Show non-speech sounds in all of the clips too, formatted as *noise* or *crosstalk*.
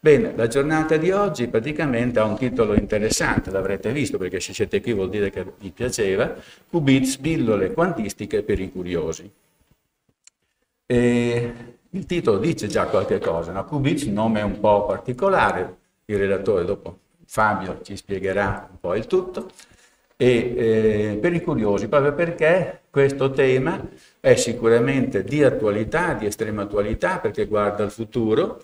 Bene, la giornata di oggi praticamente ha un titolo interessante, l'avrete visto perché se siete qui vuol dire che vi piaceva, qubits, pillole quantistiche per i curiosi. E il titolo dice già qualche cosa, no? qubits, nome un po' particolare, il relatore dopo Fabio ci spiegherà un po' il tutto, e eh, per i curiosi, proprio perché questo tema è sicuramente di attualità, di estrema attualità, perché guarda al futuro,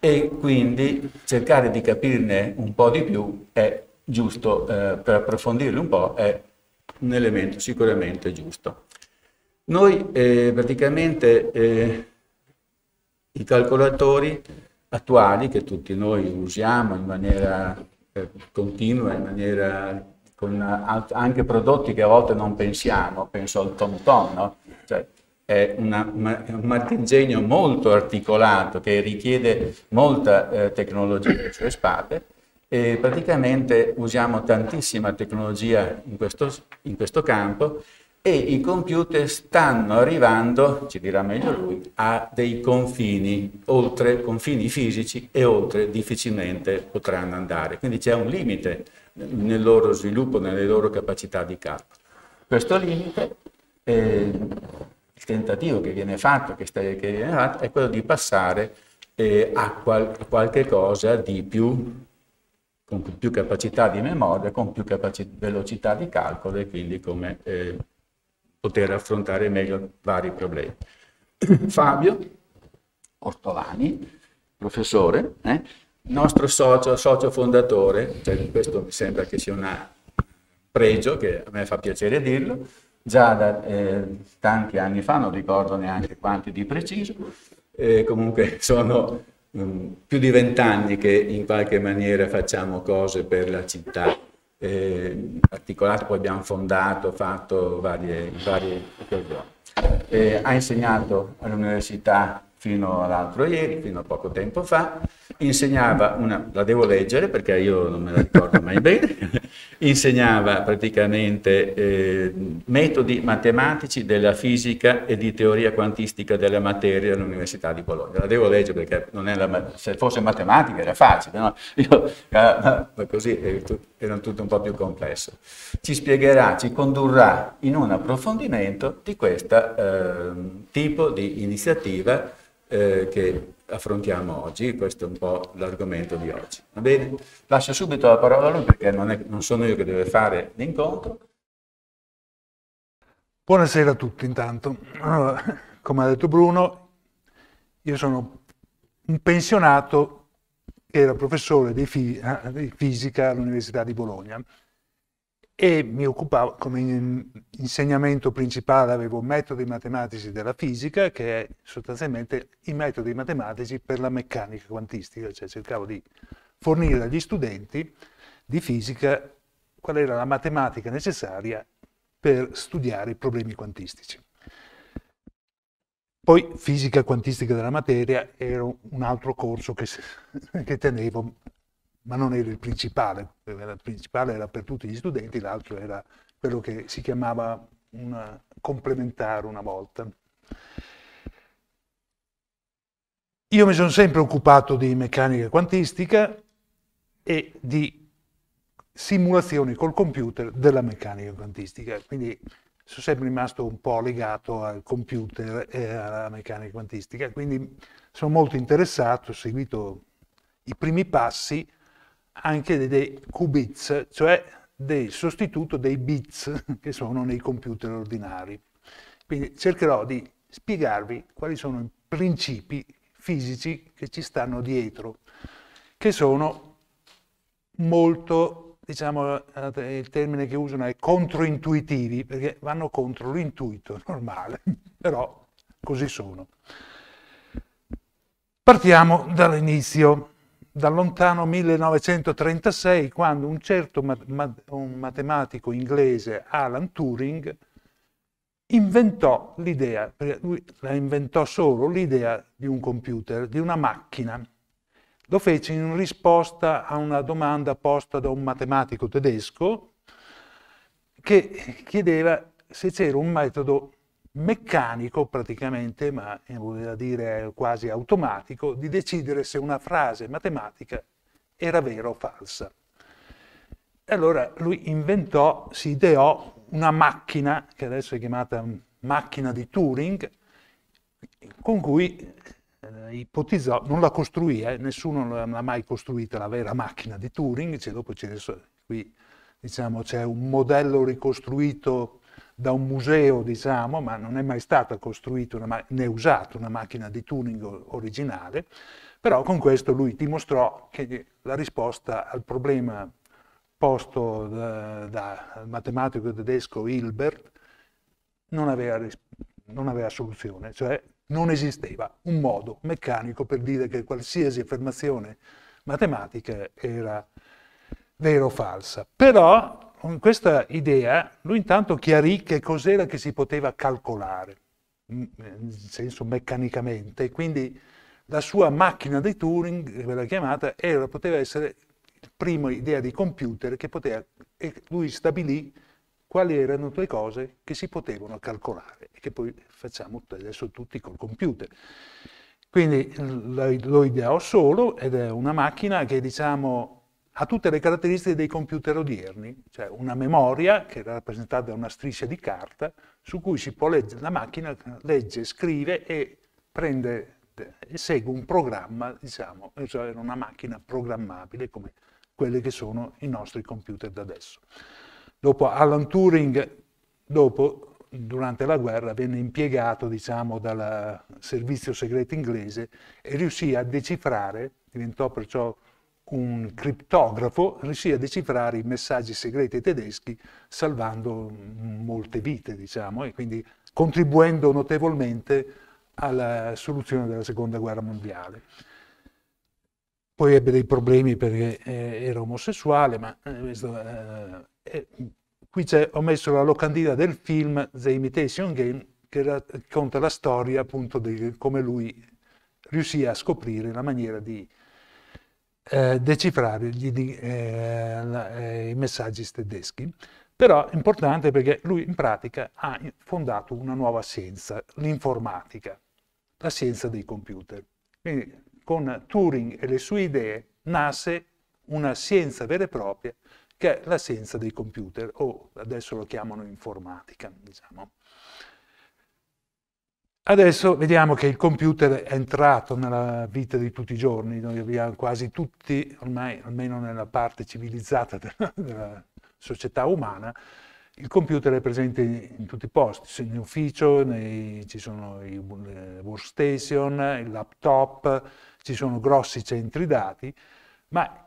e quindi cercare di capirne un po' di più è giusto, eh, per approfondirli un po' è un elemento sicuramente giusto. Noi eh, praticamente eh, i calcolatori attuali che tutti noi usiamo in maniera eh, continua, in maniera con anche prodotti che a volte non pensiamo, penso al TomTom, -tom, no? cioè, è una, un marchingegno molto articolato che richiede molta eh, tecnologia alle sue spalle e praticamente usiamo tantissima tecnologia in questo, in questo campo e i computer stanno arrivando, ci dirà meglio lui, a dei confini, oltre confini fisici e oltre difficilmente potranno andare. Quindi c'è un limite nel loro sviluppo, nelle loro capacità di calcolo. Questo limite eh, tentativo che viene fatto, che, sta, che viene fatto è quello di passare eh, a, qual, qualche cosa di più con più capacità di memoria, con più velocità di calcolo e quindi come eh, poter affrontare meglio vari problemi. *coughs* Fabio Ortolani, professore, eh, nostro socio, socio fondatore, cioè questo mi sembra che sia un pregio, che a me fa piacere dirlo, già da eh, tanti anni fa, non ricordo neanche quanti di preciso, eh, comunque *laughs* sono mh, mm, più di vent'anni che in qualche maniera facciamo cose per la città. Eh, articolato, poi abbiamo fondato, fatto varie, varie occasioni. Eh, ha insegnato all'università fino all'altro ieri, fino a poco tempo fa, insegnava una, la devo leggere perché io non me la ricordo mai bene, *laughs* insegnava praticamente eh, metodi matematici della fisica e di teoria quantistica della materia all'Università di Bologna. La devo leggere perché la, se fosse matematica era facile, no? *laughs* io, ah, ah, ma così era tutto un po' più complesso. Ci spiegherà, ci condurrà in un approfondimento di questo eh, tipo di iniziativa eh, che affrontiamo oggi, questo è un po' l'argomento di oggi. Va bene? Lascio subito la parola a lui perché non, è, non sono io che deve fare l'incontro. Buonasera a tutti intanto. Allora, come ha detto Bruno, io sono un pensionato che era professore di, fi eh, di fisica all'Università di Bologna e mi occupavo come insegnamento principale avevo metodi matematici della fisica che è sostanzialmente i metodi matematici per la meccanica quantistica, cioè cercavo di fornire agli studenti di fisica qual era la matematica necessaria per studiare i problemi quantistici. Poi fisica quantistica della materia era un altro corso che, *laughs* che tenevo ma non era il principale, il principale era per tutti gli studenti, l'altro era quello che si chiamava una complementare una volta. Io mi sono sempre occupato di meccanica quantistica e di simulazioni col computer della meccanica quantistica, quindi sono sempre rimasto un po' legato al computer e alla meccanica quantistica, quindi sono molto interessato, ho seguito i primi passi, anche dei qubits, cioè del sostituto dei bits *laughs* che sono nei computer ordinari. Quindi cercherò di spiegarvi quali sono i principi fisici che ci stanno dietro, che sono molto, diciamo, eh, il termine che usano è controintuitivi, perché vanno contro l'intuito *laughs* normale, però così sono. Partiamo dall'inizio dal lontano 1936, quando un certo mat- mat- un matematico inglese, Alan Turing, inventò l'idea, lui la inventò solo l'idea di un computer, di una macchina. Lo fece in risposta a una domanda posta da un matematico tedesco che chiedeva se c'era un metodo meccanico praticamente, ma eh, voleva dire quasi automatico, di decidere se una frase matematica era vera o falsa. E allora lui inventò, si ideò una macchina, che adesso è chiamata macchina di Turing, con cui eh, ipotizzò, non la costruì, eh, nessuno l'ha mai costruita la vera macchina di Turing, cioè dopo qui diciamo, c'è un modello ricostruito da un museo, diciamo, ma non è mai stata costruita ma- né usata una macchina di tuning originale, però con questo lui dimostrò che la risposta al problema posto dal da matematico tedesco Hilbert non aveva, non aveva soluzione, cioè non esisteva un modo meccanico per dire che qualsiasi affermazione matematica era vera o falsa. Però con questa idea lui intanto chiarì che cos'era che si poteva calcolare, mm, nel senso meccanicamente, quindi la sua macchina di Turing, quella chiamata, era, poteva essere la prima idea di computer che poteva, e lui stabilì quali erano le cose che si potevano calcolare e che poi facciamo adesso tutti col computer. Quindi lo ideò solo ed è una macchina che diciamo ha tutte le caratteristiche dei computer odierni, cioè una memoria che era rappresentata da una striscia di carta su cui si può leggere, la macchina legge, scrive e prende e segue un programma, diciamo, cioè una macchina programmabile come quelli che sono i nostri computer da adesso. Dopo Alan Turing, dopo, durante la guerra, venne impiegato diciamo, dal servizio segreto inglese e riuscì a decifrare, diventò perciò un criptografo riuscì a decifrare i messaggi segreti tedeschi salvando molte vite, diciamo, e quindi contribuendo notevolmente alla soluzione della Seconda Guerra Mondiale. Poi ebbe dei problemi perché eh, era omosessuale, ma eh, questo, eh, eh qui ho messo la locandina del film The Imitation Game che racconta la storia appunto di come lui riuscì a scoprire la maniera di eh, decifrare gli, eh, la, eh, i messaggi tedeschi. Però è importante perché lui in pratica ha fondato una nuova scienza, l'informatica, la scienza dei computer. Quindi con Turing e le sue idee nasce una scienza vera e propria che è la scienza dei computer, o adesso lo chiamano informatica, diciamo. Adesso vediamo che il computer è entrato nella vita di tutti i giorni, noi abbiamo quasi tutti, ormai almeno nella parte civilizzata *laughs* della, della società umana, il computer è presente in tutti i posti, in ufficio, nei, ci sono i eh, workstation, il laptop, ci sono grossi centri dati, ma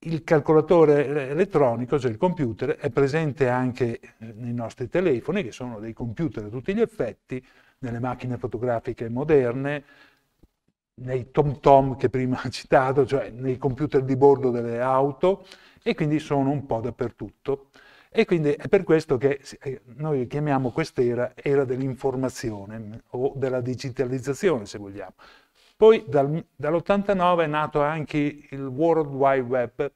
il calcolatore elettronico, cioè il computer, è presente anche eh, nei nostri telefoni, che sono dei computer a tutti gli effetti, nelle macchine fotografiche moderne, nei tom -tom che prima ha citato, cioè nei computer di bordo delle auto, e quindi sono un po' dappertutto. E quindi è per questo che eh, noi chiamiamo quest'era era dell'informazione mm, o della digitalizzazione, se vogliamo. Poi dal, dall'89 è nato anche il World Wide Web,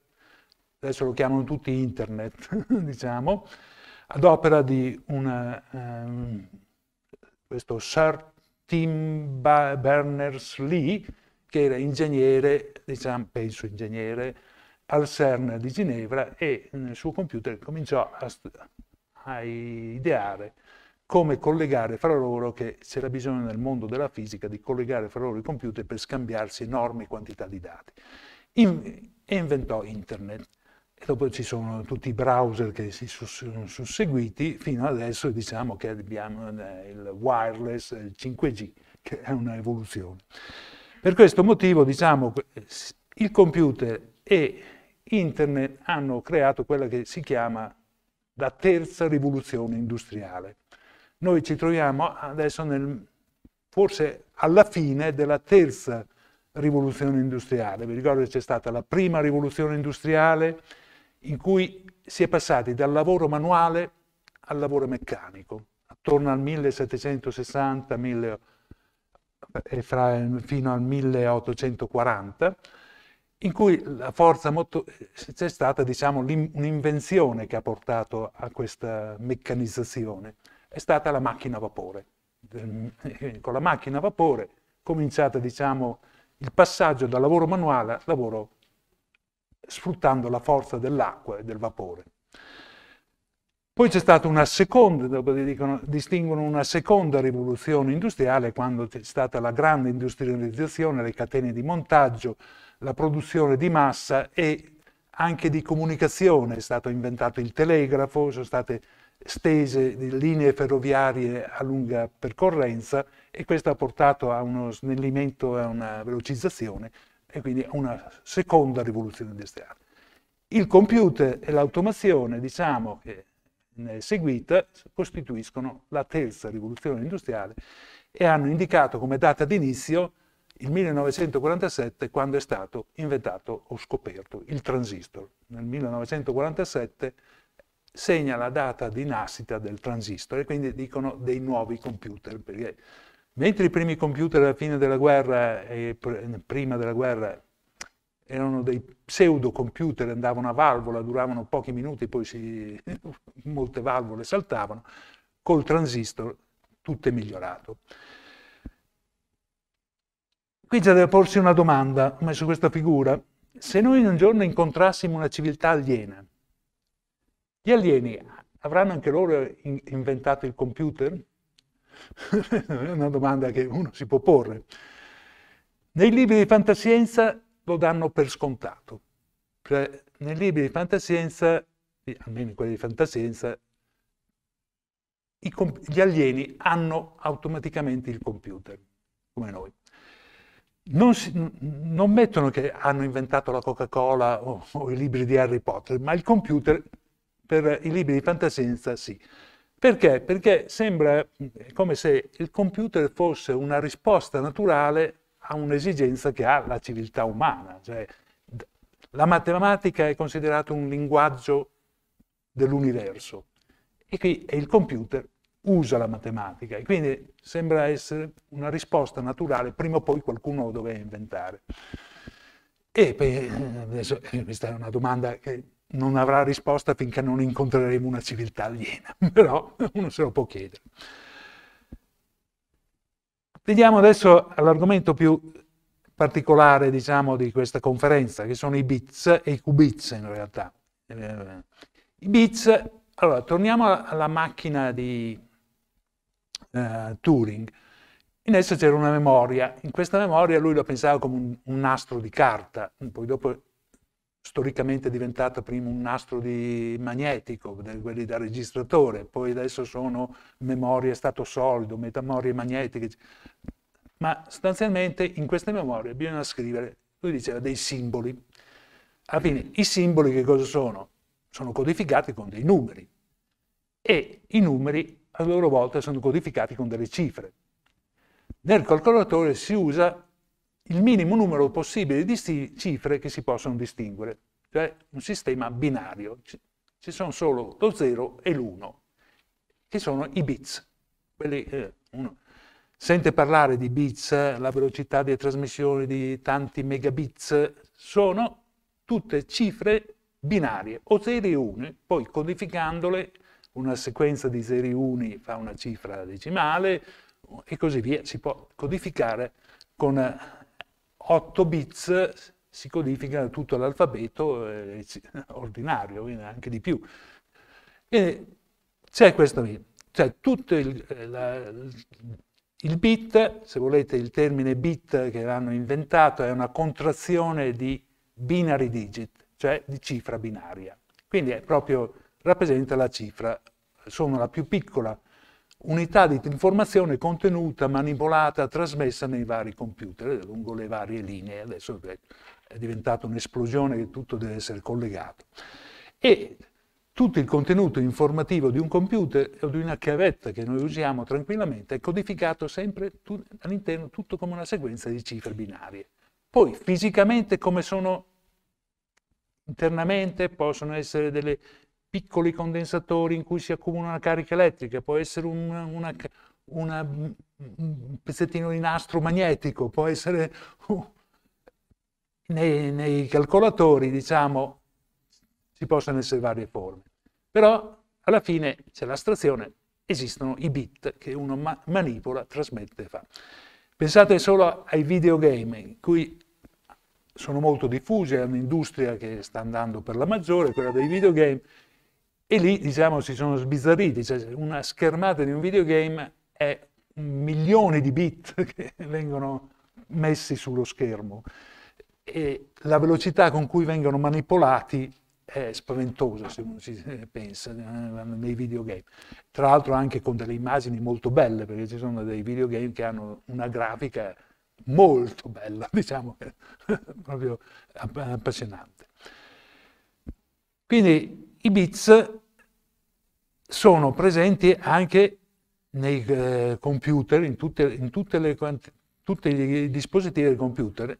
adesso lo chiamano tutti internet, *laughs* diciamo, ad opera di una, um, questo Sir Tim Berners-Lee, che era ingegnere, diciamo, penso ingegnere, al CERN di Ginevra e nel suo computer cominciò a, a ideare come collegare fra loro, che c'era bisogno nel mondo della fisica di collegare fra loro i computer per scambiarsi enormi quantità di dati. In, inventò internet e dopo ci sono tutti i browser che si sono susseguiti fino adesso diciamo che abbiamo eh, il wireless, il 5G, che è un'evoluzione. Per questo motivo diciamo il computer e internet hanno creato quella che si chiama la terza rivoluzione industriale. Noi ci troviamo adesso nel, forse alla fine della terza rivoluzione industriale. Vi ricordo che c'è stata la prima rivoluzione industriale, in cui si è passati dal lavoro manuale al lavoro meccanico, attorno al 1760 1000, eh, fino al 1840, in cui eh, c'è stata diciamo, un'invenzione che ha portato a questa meccanizzazione, è stata la macchina a vapore. Ehm, con la macchina a vapore cominciata diciamo, il passaggio dal lavoro manuale al lavoro sfruttando la forza dell'acqua e del vapore. Poi c'è stata una seconda, dopo dicono, distinguono una seconda rivoluzione industriale quando c'è stata la grande industrializzazione, le catene di montaggio, la produzione di massa e anche di comunicazione. È stato inventato il telegrafo, sono state stese linee ferroviarie a lunga percorrenza e questo ha portato a uno snellimento e a una velocizzazione e quindi una seconda rivoluzione industriale. Il computer e l'automazione, diciamo, che ne è seguita, costituiscono la terza rivoluzione industriale e hanno indicato come data d'inizio il 1947 quando è stato inventato o scoperto il transistor. Nel 1947 segna la data di nascita del transistor e quindi dicono dei nuovi computer, perché Mentre i primi computer alla fine della guerra e prima della guerra erano dei pseudo computer, andavano a valvola, duravano pochi minuti, poi si, *laughs* molte valvole saltavano, col transistor tutto è migliorato. Qui c'è da porsi una domanda, come su questa figura. Se noi un giorno incontrassimo una civiltà aliena, gli alieni avranno anche loro inventato il computer? *laughs* è una domanda che uno si può porre. Nei libri di fantascienza lo danno per scontato. Cioè, nei libri di fantascienza, almeno in quelli di fantascienza, gli alieni hanno automaticamente il computer, come noi. Non, si, non mettono che hanno inventato la Coca-Cola o, o i libri di Harry Potter, ma il computer per i libri di fantascienza sì. Perché? Perché sembra eh, come se il computer fosse una risposta naturale a un'esigenza che ha la civiltà umana. Cioè, la matematica è considerata un linguaggio dell'universo e qui il computer usa la matematica e quindi sembra essere una risposta naturale, prima o poi qualcuno lo doveva inventare. E per, eh, adesso, eh, questa è una domanda che non avrà risposta finché non incontreremo una civiltà aliena, *laughs* però uno se lo può chiedere. Vediamo adesso all'argomento più particolare, diciamo, di questa conferenza, che sono i bits e i qubits in realtà. Eh, I bits, allora, torniamo alla macchina di uh, Turing. In essa c'era una memoria, in questa memoria lui la pensava come un, un nastro di carta, poi dopo storicamente diventato prima un nastro magnetico, quelli da registratore, poi adesso sono memorie stato solido, metamorie magnetiche, ma sostanzialmente in queste memorie bisogna scrivere, lui diceva, dei simboli. Alla fine i simboli che cosa sono? Sono codificati con dei numeri e i numeri a loro volta sono codificati con delle cifre. Nel calcolatore si usa il minimo numero possibile di cifre che si possono distinguere, cioè un sistema binario. Ci sono solo lo 0 e l'1, che sono i bits. Quelli, eh, uno sente parlare di bits, la velocità di trasmissione di tanti megabits, sono tutte cifre binarie, o 0 e 1, poi codificandole una sequenza di 0 e 1 fa una cifra decimale e così via, si può codificare con 8 bits si codifica tutto l'alfabeto eh, ordinario, quindi anche di più. c'è questo lì, cioè tutto il, eh, la, il, bit, se volete il termine bit che l'hanno inventato è una contrazione di binary digit, cioè di cifra binaria. Quindi è proprio, rappresenta la cifra, sono la più piccola unità di informazione contenuta, manipolata, trasmessa nei vari computer lungo le varie linee. Adesso è diventata un'esplosione che tutto deve essere collegato. E tutto il contenuto informativo di un computer o di una chiavetta che noi usiamo tranquillamente è codificato sempre all'interno tutto come una sequenza di cifre binarie. Poi fisicamente come sono internamente possono essere delle piccoli condensatori in cui si accumula una carica elettrica, può essere un, una, una, un pezzettino di nastro magnetico, può essere nei, nei, calcolatori, diciamo, ci possono essere varie forme. Però alla fine c'è l'astrazione, esistono i bit che uno ma manipola, trasmette e fa. Pensate solo ai videogame, in cui sono molto diffusi, è un'industria che sta andando per la maggiore, quella dei videogame, e lì, diciamo, si sono sbizzarriti, cioè una schermata di un videogame è milioni di bit *laughs* che vengono messi sullo schermo e la velocità con cui vengono manipolati è spaventosa se uno ci pensa eh, nei videogame. Tra l'altro anche con delle immagini molto belle, perché ci sono dei videogame che hanno una grafica molto bella, *laughs* diciamo, *laughs* proprio appassionante. Quindi i bits sono presenti anche nei eh, computer, in, tutte, in tutte le, tutti i dispositivi del computer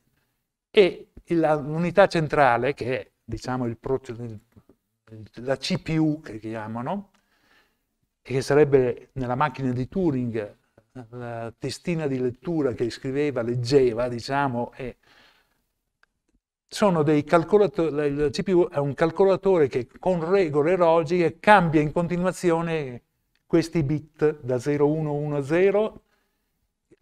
e l'unità centrale, che è diciamo, il, la CPU che chiamano, che sarebbe nella macchina di Turing la testina di lettura che scriveva, leggeva, diciamo, e sono dei calcolatori, il CPU è un calcolatore che con regole logiche cambia in continuazione questi bit da 0, 1, 1 a 0,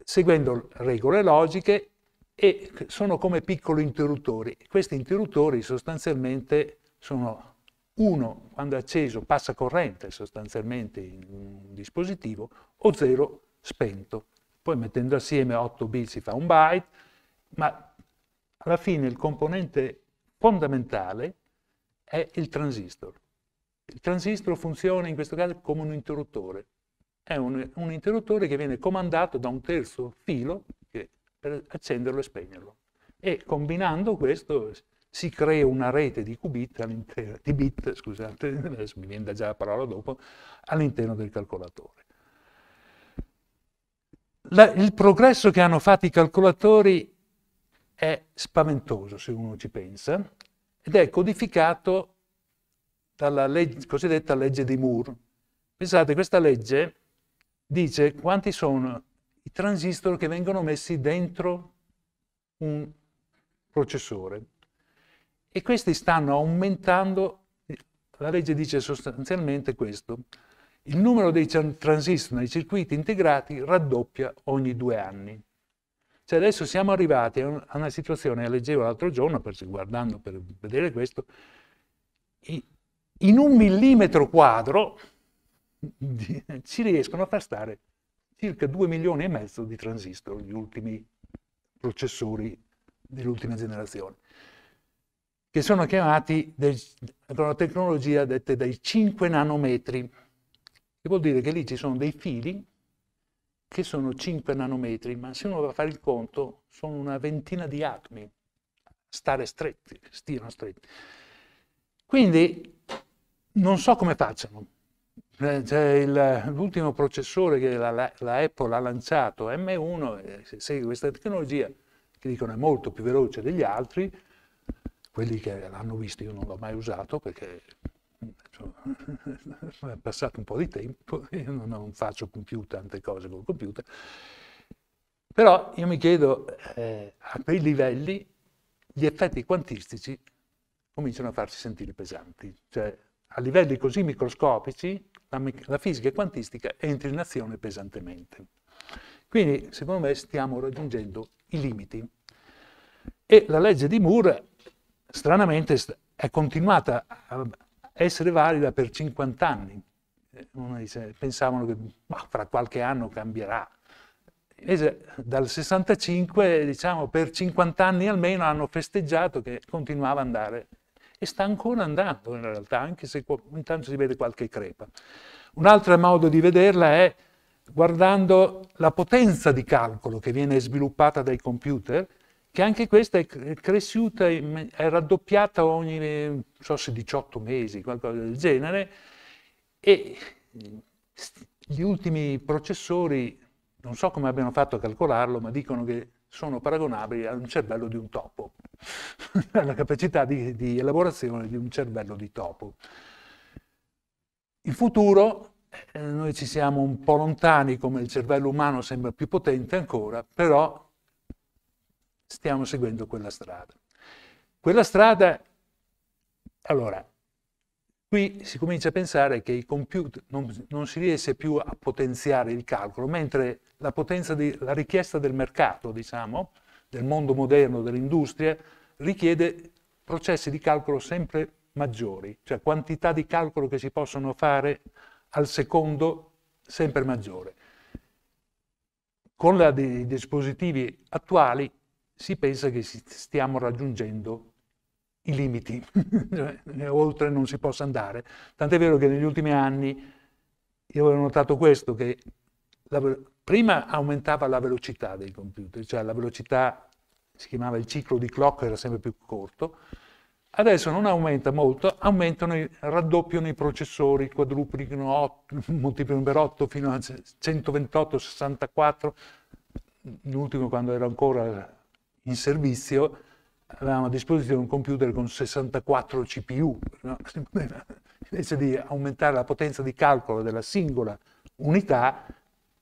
seguendo regole logiche e sono come piccoli interruttori. Questi interruttori sostanzialmente sono uno quando è acceso passa corrente sostanzialmente in un dispositivo o 0 spento. Poi mettendo assieme 8 bit si fa un byte, ma alla fine il componente fondamentale è il transistor. Il transistor funziona in questo caso come un interruttore. È un, un interruttore che viene comandato da un terzo filo che, per accenderlo e spegnerlo. E combinando questo si crea una rete di qubit all'interno, di bit, scusate, adesso mi viene da già la parola dopo, all'interno del calcolatore. La, il progresso che hanno fatto i calcolatori è spaventoso se uno ci pensa ed è codificato dalla legge, cosiddetta legge di Moore. Pensate, questa legge dice quanti sono i transistor che vengono messi dentro un processore e questi stanno aumentando, la legge dice sostanzialmente questo, il numero dei transistor nei circuiti integrati raddoppia ogni due anni. Cioè adesso siamo arrivati a una situazione, leggevo l'altro giorno, per, guardando per vedere questo, in un millimetro quadro ci riescono a far stare circa 2 milioni e mezzo di transistor, gli ultimi processori dell'ultima generazione, che sono chiamati del, con la tecnologia detta dai 5 nanometri, che vuol dire che lì ci sono dei fili che sono 5 nanometri, ma se uno va a fare il conto sono una ventina di atomi, stare stretti, stiano stretti. Quindi non so come facciano. Eh, l'ultimo processore che la, la, Apple ha lanciato, M1, eh, segue questa tecnologia, che dicono è molto più veloce degli altri, quelli che l'hanno visto io non l'ho mai usato perché *laughs* è passato un po' di tempo, *laughs* io non, faccio più tante cose col computer, però io mi chiedo eh, a quei livelli gli effetti quantistici cominciano a farsi sentire pesanti, cioè a livelli così microscopici la, la fisica quantistica entra in azione pesantemente. Quindi secondo me stiamo raggiungendo i limiti e la legge di Moore stranamente è continuata essere valida per 50 anni. Eh, dice, pensavano che bah, fra qualche anno cambierà. Invece dal 65, diciamo, per 50 anni almeno hanno festeggiato che continuava ad andare e sta ancora andando in realtà, anche se intanto si vede qualche crepa. Un altro modo di vederla è guardando la potenza di calcolo che viene sviluppata dai computer che anche questa è cresciuta, è raddoppiata ogni, non so se 18 mesi, qualcosa del genere, e gli ultimi processori, non so come abbiano fatto a calcolarlo, ma dicono che sono paragonabili al cervello di un topo, alla *laughs* capacità di, di, elaborazione di un cervello di topo. In futuro eh, noi ci siamo un po' lontani, come il cervello umano sembra più potente ancora, però stiamo seguendo quella strada. Quella strada, allora, qui si comincia a pensare che i computer non, non si riesce più a potenziare il calcolo, mentre la, di, la richiesta del mercato, diciamo, del mondo moderno, dell'industria, richiede processi di calcolo sempre maggiori, cioè quantità di calcolo che si possono fare al secondo sempre maggiore. Con la, i dispositivi attuali si pensa che stiamo raggiungendo i limiti, *laughs* eh, oltre non si possa andare. Tant'è vero che negli ultimi anni io avevo notato questo, che la, prima aumentava la velocità dei computer, cioè la velocità si chiamava il ciclo di clock, era sempre più corto, adesso non aumenta molto, aumentano, raddoppiano i processori, quadruplicano, 8, *laughs* moltiplicano per 8 fino a 128, 64, l'ultimo quando era ancora in servizio avevamo a disposizione un computer con 64 CPU, no? *laughs* invece di aumentare la potenza di calcolo della singola unità,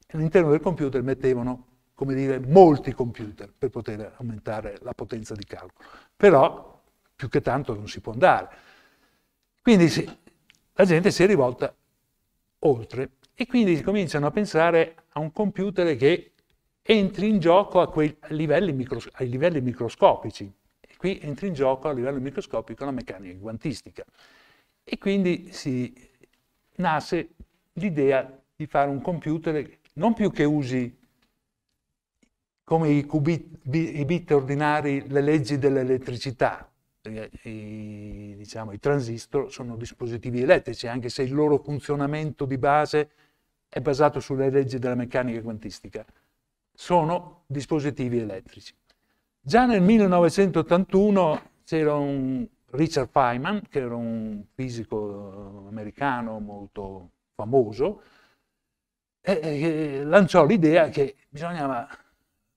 all'interno del computer mettevano, come dire, molti computer per poter aumentare la potenza di calcolo. Però più che tanto non si può andare. Quindi sì, la gente si è rivolta oltre e quindi cominciano a pensare a un computer che entri in gioco livelli micros- ai livelli microscopici. E qui entra in gioco a livello microscopico la meccanica quantistica. E quindi si nasce l'idea di fare un computer non più che usi come i, cubit, i bit ordinari le leggi dell'elettricità, i, diciamo, i transistor sono dispositivi elettrici, anche se il loro funzionamento di base è basato sulle leggi della meccanica quantistica sono dispositivi elettrici. Già nel 1981 c'era un Richard Feynman, che era un fisico americano molto famoso, e, e lanciò l'idea che bisognava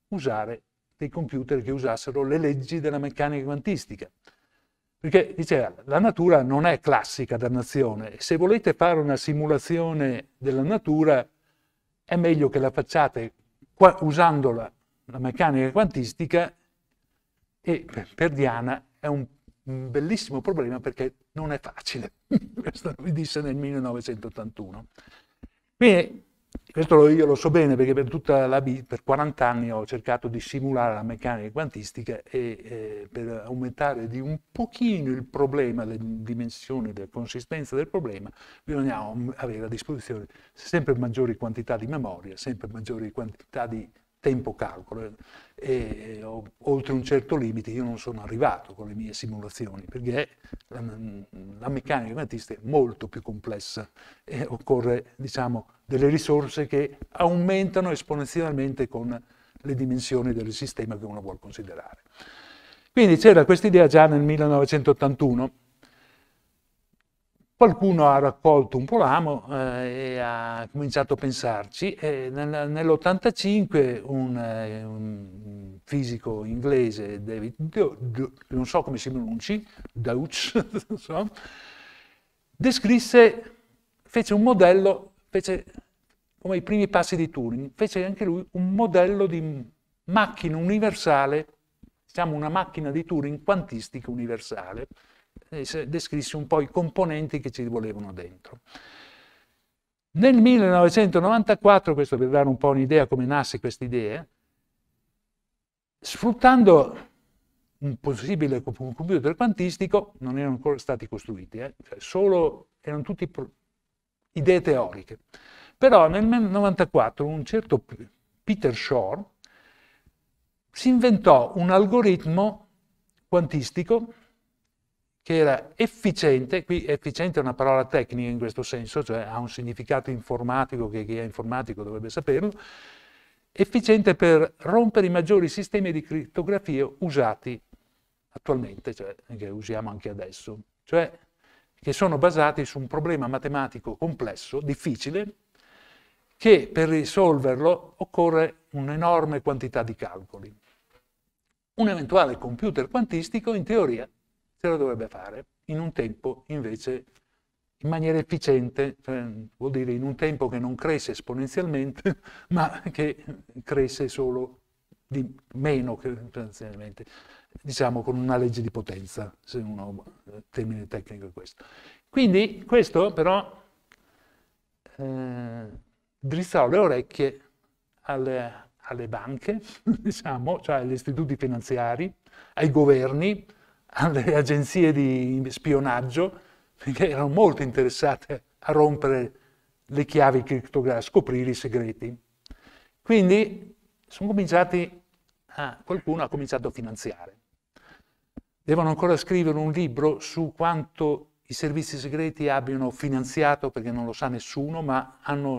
usare dei computer che usassero le leggi della meccanica quantistica. Perché diceva, la natura non è classica dannazione, se volete fare una simulazione della natura è meglio che la facciate usando la, la meccanica quantistica e per, per Diana è un, un bellissimo problema perché non è facile. *laughs* Questo lo disse nel 1981. Quindi questo lo, io lo so bene perché per tutta la per 40 anni ho cercato di simulare la meccanica quantistica e eh, per aumentare di un pochino il problema, le dimensioni, la consistenza del problema, bisognava mm, avere a disposizione sempre maggiori quantità di memoria, sempre maggiori quantità di tempo calcolo e oltre un certo limite io non sono arrivato con le mie simulazioni perché la, la meccanica matista è molto più complessa e occorre diciamo, delle risorse che aumentano esponenzialmente con le dimensioni del sistema che uno vuole considerare. Quindi c'era questa idea già nel 1981 Qualcuno ha raccolto un polamo eh, e ha cominciato a pensarci. Nell'85 un, eh, un, fisico inglese, David, non so come si pronunci, Deutsch, *laughs* so, descrisse, fece un modello, fece come i primi passi di Turing, fece anche lui un modello di macchina universale, diciamo una macchina di Turing quantistica universale, eh, descrissi un po' i componenti che ci volevano dentro. Nel 1994, questo per dare un po' un'idea come nasce questa idea, sfruttando un possibile computer quantistico, non erano ancora stati costruiti, eh, cioè solo, erano tutte idee teoriche. Però nel 1994 un certo Peter Shore si inventò un algoritmo quantistico che era efficiente, qui efficiente è una parola tecnica in questo senso, cioè ha un significato informatico che chi è informatico dovrebbe saperlo, efficiente per rompere i maggiori sistemi di crittografia usati attualmente, cioè che usiamo anche adesso, cioè che sono basati su un problema matematico complesso, difficile, che per risolverlo occorre un'enorme quantità di calcoli. Un eventuale computer quantistico in teoria se lo dovrebbe fare in un tempo invece in maniera efficiente, eh, vuol dire in un tempo che non cresce esponenzialmente, *laughs* ma che cresce solo di meno che esponenzialmente, diciamo con una legge di potenza, se uno ha eh, termine tecnico è questo. Quindi questo però eh, drizzò le orecchie alle, alle banche, *laughs* diciamo, cioè agli istituti finanziari, ai governi, alle agenzie di spionaggio, perché erano molto interessate a rompere le chiavi criptografiche, a scoprire i segreti. Quindi sono cominciati, ah, qualcuno ha cominciato a finanziare. Devono ancora scrivere un libro su quanto i servizi segreti abbiano finanziato, perché non lo sa nessuno, ma hanno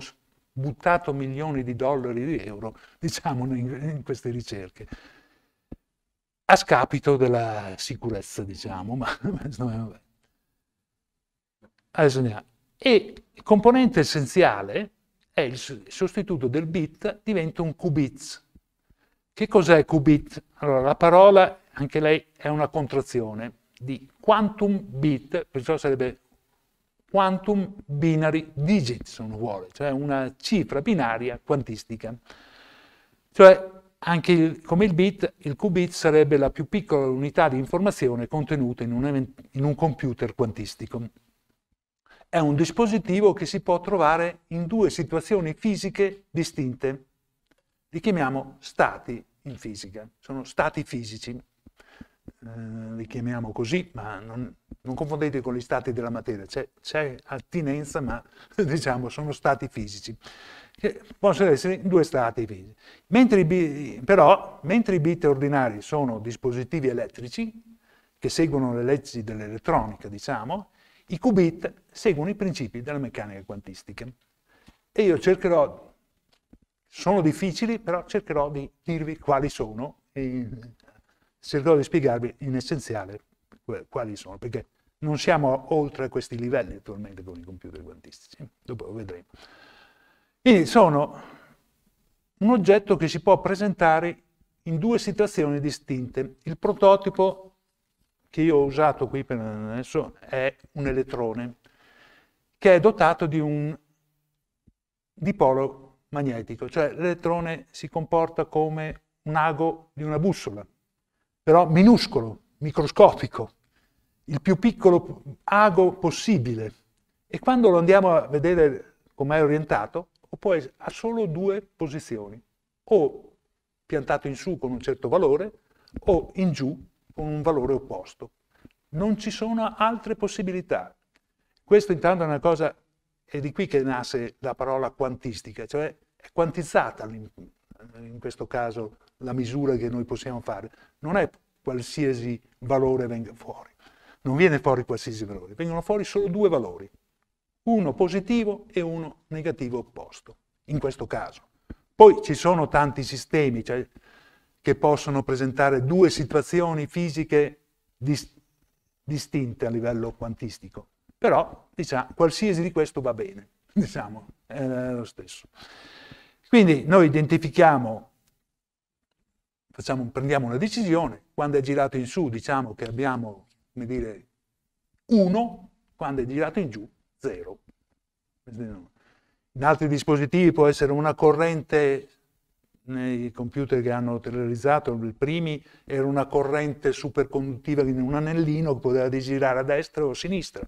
buttato milioni di dollari di euro, *laughs* diciamo, in, in queste ricerche a scapito della sicurezza, diciamo, ma, *laughs* ma Adesso E il componente essenziale è il sostituto del bit, diventa un qubit. Che cos'è qubit? Allora, la parola, anche lei, è una contrazione di quantum bit, perciò sarebbe quantum binary digit, se uno vuole, cioè una cifra binaria quantistica. Cioè, anche il, come il bit, il qubit sarebbe la più piccola unità di informazione contenuta in un, in un computer quantistico. È un dispositivo che si può trovare in due situazioni fisiche distinte. Li chiamiamo stati in fisica, sono stati fisici. Eh, li chiamiamo così, ma non, non, confondete con gli stati della materia, c'è, attinenza, ma *laughs* diciamo sono stati fisici possono essere in due strati fisici. Mentre bit, però, mentre i bit ordinari sono dispositivi elettrici, che seguono le leggi dell'elettronica, diciamo, i qubit seguono i principi della meccanica quantistica. E io cercherò, sono difficili, però cercherò di dirvi quali sono, e cercherò di spiegarvi in essenziale quali sono, perché non siamo oltre questi livelli attualmente con i computer quantistici, dopo lo vedremo. Quindi sono un oggetto che si può presentare in due situazioni distinte. Il prototipo che io ho usato qui per adesso è un elettrone, che è dotato di un dipolo magnetico, cioè l'elettrone si comporta come un ago di una bussola, però minuscolo, microscopico, il più piccolo ago possibile. E quando lo andiamo a vedere com'è orientato, può essere, ha solo due posizioni, o piantato in su con un certo valore o in giù con un valore opposto. Non ci sono altre possibilità. Questo intanto è una cosa, è di qui che nasce la parola quantistica, cioè è quantizzata in questo caso la misura che noi possiamo fare. Non è qualsiasi valore venga fuori, non viene fuori qualsiasi valore, vengono fuori solo due valori, uno positivo e uno negativo opposto, in questo caso. Poi ci sono tanti sistemi cioè, che possono presentare due situazioni fisiche dis distinte a livello quantistico, però diciamo, qualsiasi di questo va bene, *laughs* diciamo, è lo stesso. Quindi noi identifichiamo, facciamo, prendiamo una decisione, quando è girato in su diciamo che abbiamo, come 1, quando è girato in giù 0. In altri dispositivi può essere una corrente, nei computer che hanno terrorizzato, i primi era una corrente superconduttiva di un anellino che poteva girare a destra o a sinistra.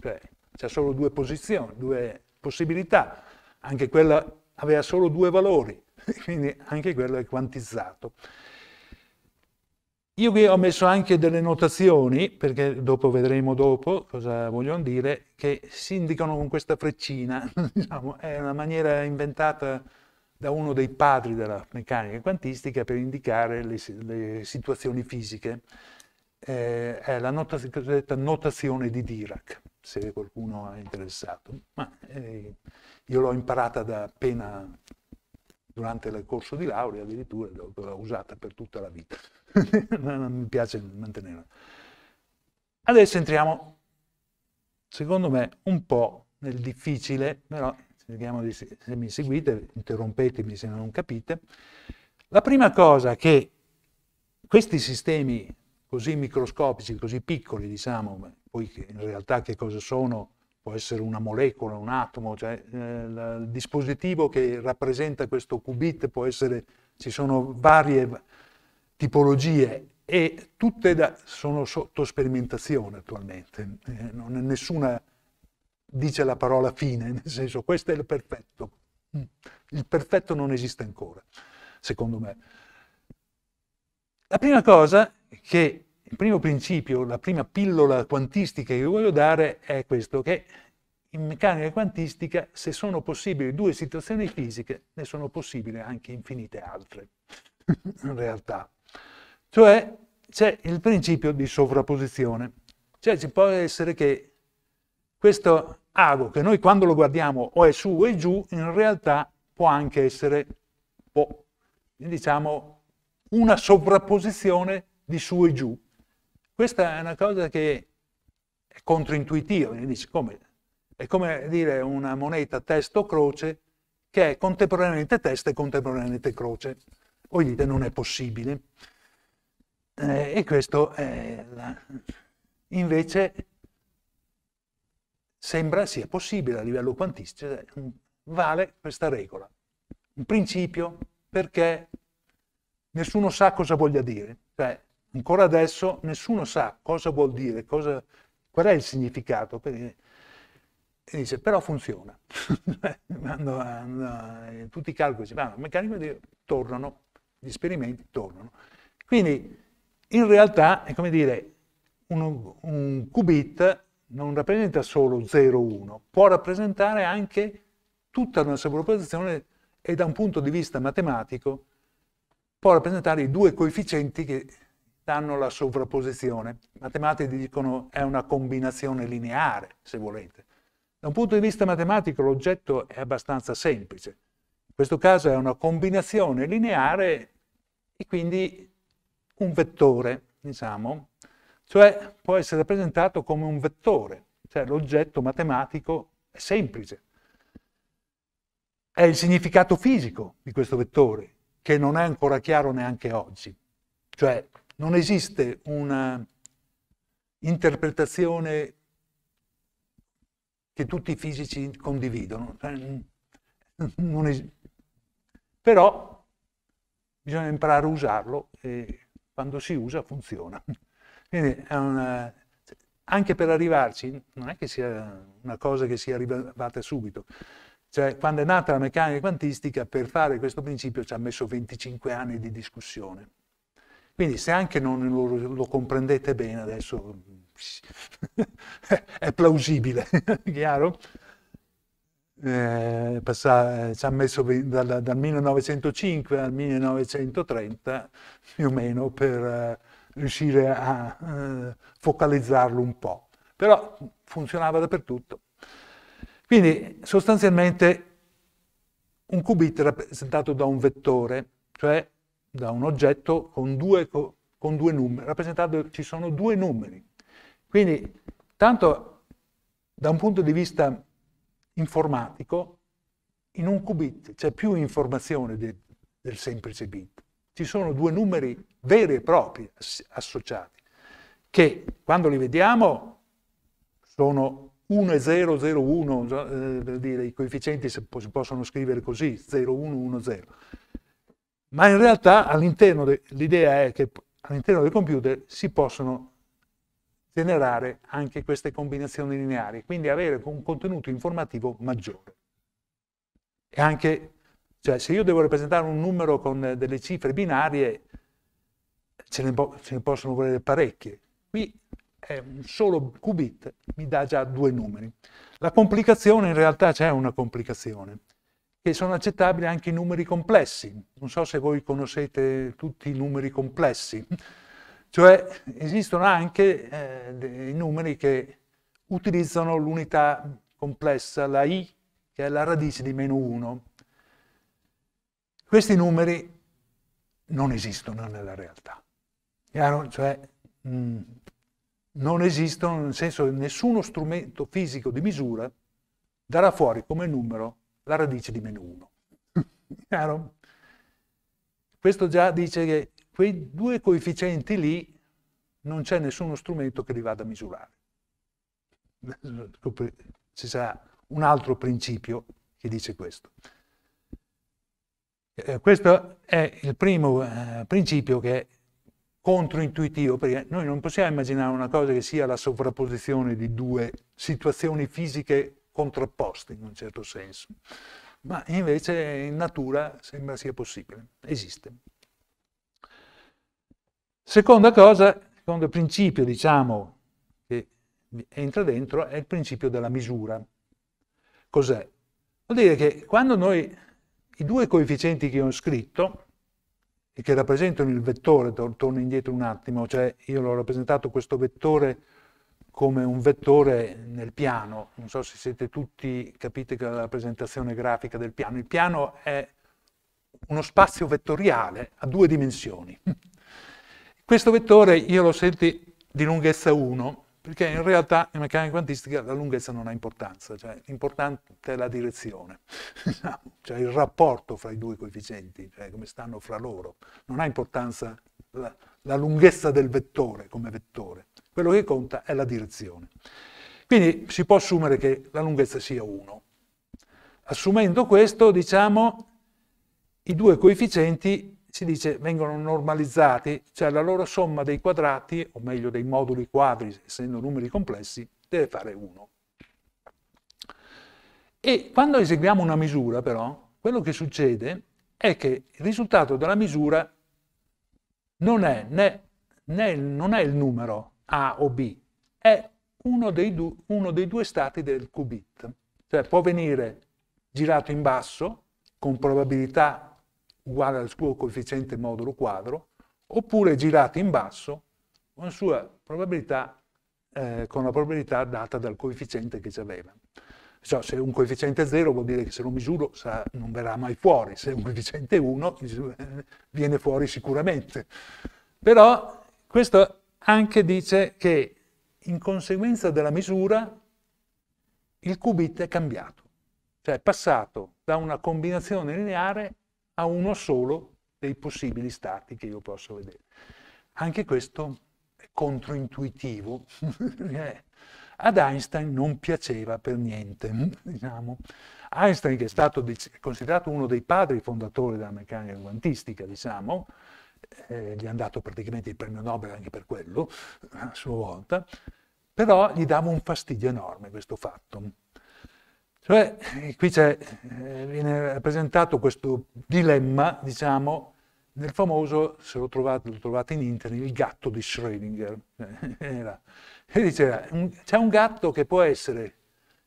Cioè, c'è solo due posizioni, due possibilità. Anche quella aveva solo due valori, *laughs* quindi anche quello è quantizzato. Io qui ho messo anche delle notazioni, perché dopo vedremo dopo cosa vogliono dire, che si indicano con questa freccina, *laughs* diciamo, è una maniera inventata da uno dei padri della meccanica quantistica per indicare le, le situazioni fisiche. Eh, è la notaz cosiddetta notazione di Dirac, se qualcuno è interessato. Ma eh, io l'ho imparata da appena durante il corso di laurea, addirittura l'ho usata per tutta la vita non *laughs* mi piace mantenerla. Adesso entriamo, secondo me, un po' nel difficile, però vediamo di, se mi seguite, interrompetemi se non capite. La prima cosa che questi sistemi così microscopici, così piccoli, diciamo, poi in realtà che cosa sono? Può essere una molecola, un atomo, cioè eh, il dispositivo che rappresenta questo qubit può essere, ci sono varie tipologie e tutte da, sono sotto sperimentazione attualmente, eh, non, nessuna dice la parola fine, *laughs* nel senso questo è il perfetto, mm. il perfetto non esiste ancora, secondo me. La prima cosa che, il primo principio, la prima pillola quantistica che voglio dare è questo, che in meccanica quantistica se sono possibili due situazioni fisiche, ne sono possibili anche infinite altre, *laughs* in realtà. Cioè c'è il principio di sovrapposizione. Cioè ci può essere che questo ago, che noi quando lo guardiamo o è su o è giù, in realtà può anche essere, può, boh, diciamo, una sovrapposizione di su e giù. Questa è una cosa che è controintuitiva, dice, come? è come dire una moneta testo croce che è contemporaneamente testa e contemporaneamente croce. Voi dite non è possibile. Eh, e questo è la... invece sembra sia possibile a livello quantistico, cioè, vale questa regola. Un principio perché nessuno sa cosa voglia dire, cioè ancora adesso nessuno sa cosa vuol dire, cosa, qual è il significato. Perché, e dice, però funziona. *laughs* no, no, tutti i calcoli si vanno, meccanico tornano, gli esperimenti tornano. Quindi in realtà è come dire un, un qubit non rappresenta solo 0,1, può rappresentare anche tutta una sovrapposizione e da un punto di vista matematico può rappresentare i due coefficienti che danno la sovrapposizione. I matematici dicono è una combinazione lineare, se volete. Da un punto di vista matematico l'oggetto è abbastanza semplice. In questo caso è una combinazione lineare e quindi un vettore, diciamo, cioè può essere rappresentato come un vettore, cioè l'oggetto matematico è semplice. È il significato fisico di questo vettore, che non è ancora chiaro neanche oggi. Cioè non esiste una interpretazione che tutti i fisici condividono. Cioè, però bisogna imparare a usarlo e quando si usa funziona. Quindi una, eh, anche per arrivarci non è che sia una cosa che sia arrivata subito. Cioè, quando è nata la meccanica quantistica, per fare questo principio ci ha messo 25 anni di discussione. Quindi se anche non lo, lo comprendete bene adesso, *laughs* è plausibile, *laughs* chiaro? eh, passa, eh, ci ha messo dal, dal, 1905 al 1930 più o meno per eh, riuscire a eh, focalizzarlo un po', però funzionava dappertutto. Quindi sostanzialmente un qubit è rappresentato da un vettore, cioè da un oggetto con due, con due numeri, rappresentato ci sono due numeri. Quindi tanto da un punto di vista informatico, in un qubit c'è più informazione de del semplice bit. Ci sono due numeri veri e propri associati, che quando li vediamo sono 1 e 0, 0, 1, eh, dire, i coefficienti si possono scrivere così, 0, 1, 1, 0. Ma in realtà l'idea è che all'interno del computer si possono generare anche queste combinazioni lineari, quindi avere un contenuto informativo maggiore. E anche, cioè, se io devo rappresentare un numero con delle cifre binarie, ce ne, po ce ne possono volere parecchie. Qui è un solo qubit mi dà già due numeri. La complicazione, in realtà c'è una complicazione, che sono accettabili anche i numeri complessi. Non so se voi conoscete tutti i numeri complessi, cioè esistono anche eh, dei numeri che utilizzano l'unità complessa, la i, che è la radice di meno 1. Questi numeri non esistono nella realtà. Chiaro? Cioè, mh, mm, non esistono, nel senso che nessuno strumento fisico di misura darà fuori come numero la radice di meno 1. *laughs* Chiaro? Questo già dice che Quei due coefficienti lì non c'è nessuno strumento che li vada a misurare. Ci sarà un altro principio che dice questo. Eh, questo è il primo eh, principio che è controintuitivo, perché noi non possiamo immaginare una cosa che sia la sovrapposizione di due situazioni fisiche contrapposte in un certo senso, ma invece in natura sembra sia possibile, esiste. Seconda cosa, secondo principio, diciamo, che entra dentro è il principio della misura. Cos'è? Vuol dire che quando noi, i due coefficienti che ho scritto, e che rappresentano il vettore, torno indietro un attimo, cioè io l'ho rappresentato questo vettore come un vettore nel piano, non so se siete tutti, capite che la rappresentazione grafica del piano, il piano è uno spazio vettoriale a due dimensioni, questo vettore io lo senti di lunghezza 1, perché in realtà in meccanica quantistica la lunghezza non ha importanza, cioè l'importante è la direzione, *laughs* diciamo, cioè il rapporto fra i due coefficienti, cioè come stanno fra loro. Non ha importanza la, la lunghezza del vettore come vettore, quello che conta è la direzione. Quindi si può assumere che la lunghezza sia 1. Assumendo questo, diciamo, i due coefficienti si dice vengono normalizzati, cioè la loro somma dei quadrati, o meglio dei moduli quadri, essendo numeri complessi, deve fare 1. E quando eseguiamo una misura però, quello che succede è che il risultato della misura non è, né, né, non è il numero A o B, è uno dei, du, uno dei due stati del qubit. Cioè può venire girato in basso con probabilità uguale al suo coefficiente modulo quadro, oppure girato in basso con, eh, con la probabilità data dal coefficiente che ci aveva. Cioè, se un coefficiente è 0 vuol dire che se lo misuro sa, non verrà mai fuori, se un coefficiente è 1 *laughs* viene fuori sicuramente. Però questo anche dice che in conseguenza della misura il qubit è cambiato, cioè è passato da una combinazione lineare a uno solo dei possibili stati che io posso vedere. Anche questo è controintuitivo. *laughs* Eh. Ad Einstein non piaceva per niente, *laughs* diciamo. Einstein, che è stato considerato uno dei padri fondatori della meccanica quantistica, diciamo, eh, gli ha dato praticamente il premio Nobel anche per quello, *laughs* a sua volta, però gli dava un fastidio enorme questo fatto. Cioè, eh, qui eh, viene rappresentato questo dilemma, diciamo, nel famoso, se lo trovate, lo trovate in internet, il gatto di Schrödinger. *laughs* e diceva, c'è un gatto che può essere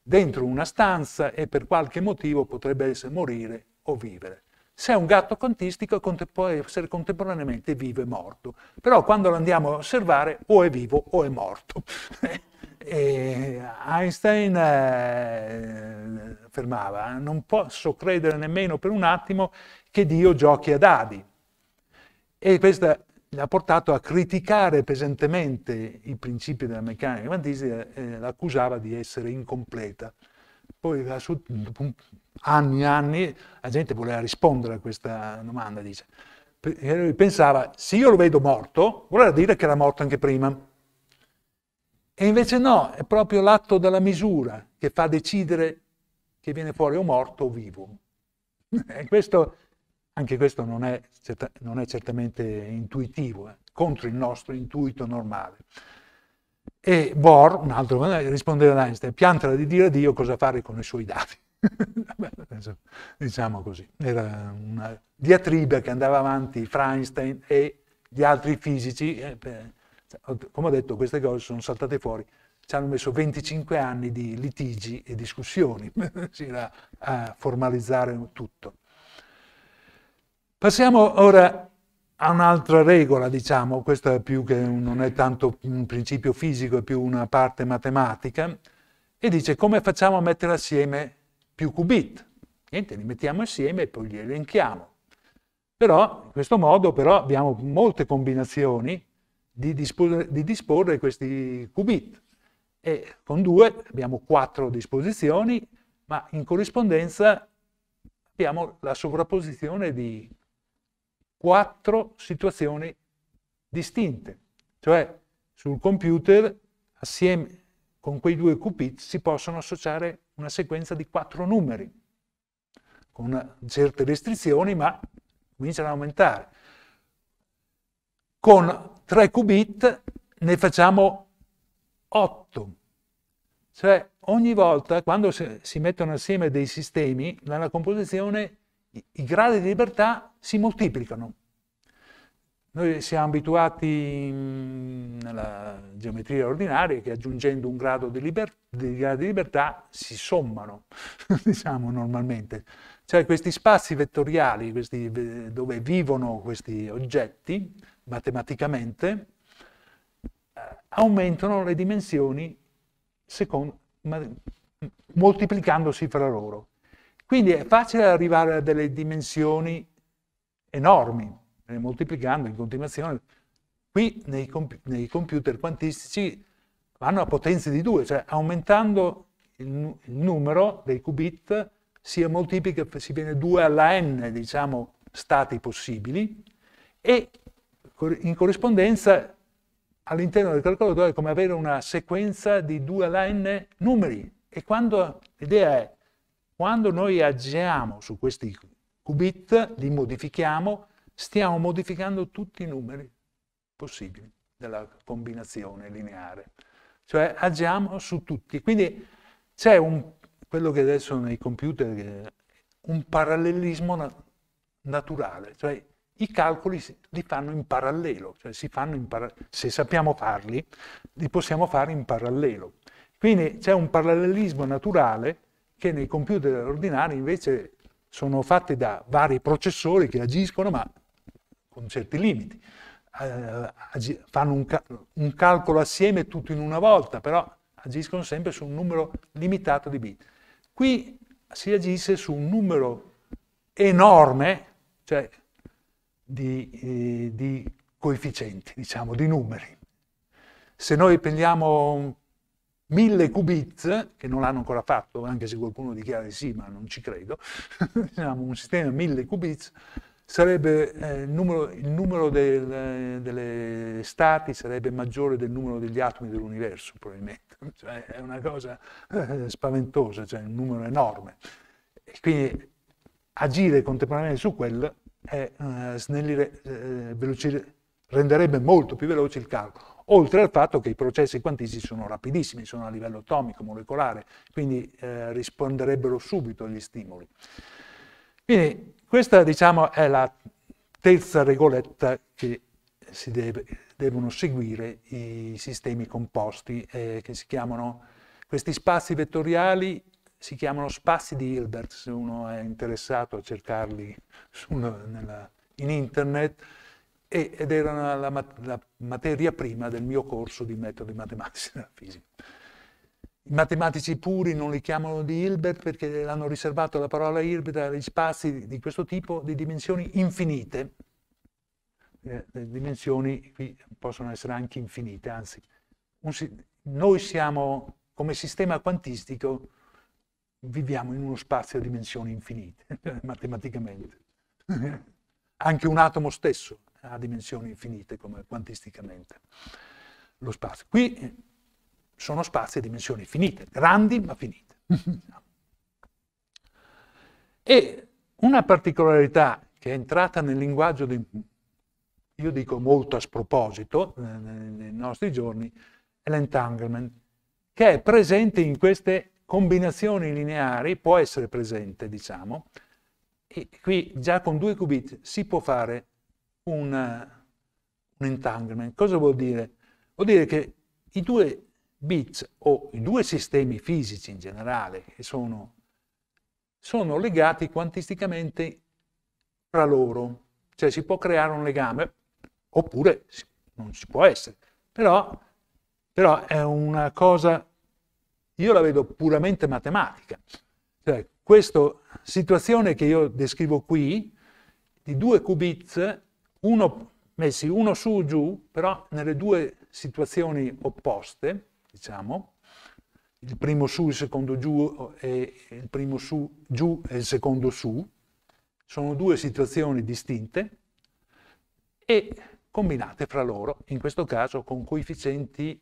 dentro una stanza e per qualche motivo potrebbe essere morire o vivere. Se è un gatto quantistico può essere contemporaneamente vivo e morto, però quando lo andiamo a osservare o è vivo o è morto. *laughs* E Einstein eh, affermava, non posso credere nemmeno per un attimo che Dio giochi a dadi. E questo gli ha portato a criticare pesantemente i principi della meccanica quantistica e l'accusava di essere incompleta. Poi anni e anni la gente voleva rispondere a questa domanda, dice. Pensava, se io lo vedo morto, vuol dire che era morto anche prima e invece no, è proprio l'atto della misura che fa decidere che viene fuori o morto o vivo. *laughs* questo, anche questo non è, non è certamente intuitivo, eh, contro il nostro intuito normale. E Bohr, un altro, eh, rispondeva ad Einstein, piantala di dire a Dio cosa fare con i suoi dati. *laughs* diciamo così, era una diatriba che andava avanti fra Einstein e gli altri fisici. Eh, come ho detto, queste cose sono saltate fuori. Ci hanno messo 25 anni di litigi e discussioni *laughs* a formalizzare tutto. Passiamo ora a un'altra regola, diciamo, questo è più che non è tanto un principio fisico, è più una parte matematica, e dice come facciamo a mettere assieme più qubit? Niente, li mettiamo assieme e poi li elenchiamo. Però, in questo modo, però, abbiamo molte combinazioni di disporre di, disporre questi qubit. E con due abbiamo quattro disposizioni, ma in corrispondenza abbiamo la sovrapposizione di quattro situazioni distinte. Cioè sul computer assieme con quei due qubit si possono associare una sequenza di quattro numeri, con certe restrizioni, ma cominciano ad aumentare con 3 qubit ne facciamo 8. Cioè ogni volta quando si mettono assieme dei sistemi, nella composizione i gradi di libertà si moltiplicano. Noi siamo abituati mm, nella geometria ordinaria che aggiungendo un grado di, di, grado di libertà si sommano, *laughs* diciamo normalmente. Cioè questi spazi vettoriali questi, dove vivono questi oggetti matematicamente, eh, aumentano le dimensioni secondo, moltiplicandosi fra loro. Quindi è facile arrivare a delle dimensioni enormi, eh, moltiplicando in continuazione. Qui nei, comp nei computer quantistici vanno a potenze di 2, cioè aumentando il, nu il, numero dei qubit si moltiplica, si viene 2 alla n, diciamo, stati possibili, e in corrispondenza all'interno del calcolatore è come avere una sequenza di due alla n numeri. E quando l'idea è, quando noi agiamo su questi qubit, li modifichiamo, stiamo modificando tutti i numeri possibili della combinazione lineare. Cioè agiamo su tutti. Quindi c'è quello che adesso nei computer, eh, un parallelismo nat naturale, cioè i calcoli li fanno in parallelo, cioè fanno in para se sappiamo farli, li possiamo fare in parallelo. Quindi c'è un parallelismo naturale che nei computer ordinari invece sono fatti da vari processori che agiscono ma con certi limiti. Eh, fanno un, ca un calcolo assieme tutto in una volta, però agiscono sempre su un numero limitato di bit. Qui si agisse su un numero enorme, cioè di, eh, di coefficienti, diciamo, di numeri. Se noi prendiamo mille qubit, che non l'hanno ancora fatto, anche se qualcuno dichiara di sì, ma non ci credo, *laughs* diciamo, un sistema mille qubit sarebbe eh, il numero, il numero del, eh, delle stati sarebbe maggiore del numero degli atomi dell'universo, probabilmente. *laughs* Cioè, è una cosa eh, spaventosa, cioè un numero enorme. E quindi agire contemporaneamente su quello eh, snellire, eh, veloci, renderebbe molto più veloce il calcolo, oltre al fatto che i processi quantistici sono rapidissimi, sono a livello atomico, molecolare, quindi eh, risponderebbero subito agli stimoli. Quindi questa diciamo, è la terza regoletta che si deve, devono seguire i sistemi composti, eh, che si chiamano questi spazi vettoriali si chiamano spazi di Hilbert, se uno è interessato a cercarli una, nella, in internet, e, ed era la, la, la, materia prima del mio corso di metodi matematici della fisica. I matematici puri non li chiamano di Hilbert perché hanno riservato la parola Hilbert agli spazi di questo tipo di dimensioni infinite. Eh, le dimensioni qui possono essere anche infinite, anzi, un, noi siamo come sistema quantistico viviamo in uno spazio a dimensioni infinite, *laughs* matematicamente. *laughs* Anche un atomo stesso ha dimensioni infinite come quantisticamente lo spazio. Qui eh, sono spazi a dimensioni finite, grandi ma finite. *laughs* e una particolarità che è entrata nel linguaggio, di, io dico molto a sproposito, eh, nei nostri giorni, è l'entanglement, che è presente in queste combinazioni lineari può essere presente, diciamo, e qui già con due qubit si può fare un, un entanglement. Cosa vuol dire? Vuol dire che i due bits o i due sistemi fisici in generale che sono, sono legati quantisticamente fra loro, cioè si può creare un legame, oppure non ci può essere, però, però è una cosa io la vedo puramente matematica. Cioè, questa situazione che io descrivo qui, di due qubits, uno messi uno su giù, però nelle due situazioni opposte, diciamo, il primo su, il secondo giù, e il primo su, giù e il secondo su, sono due situazioni distinte e combinate fra loro, in questo caso con coefficienti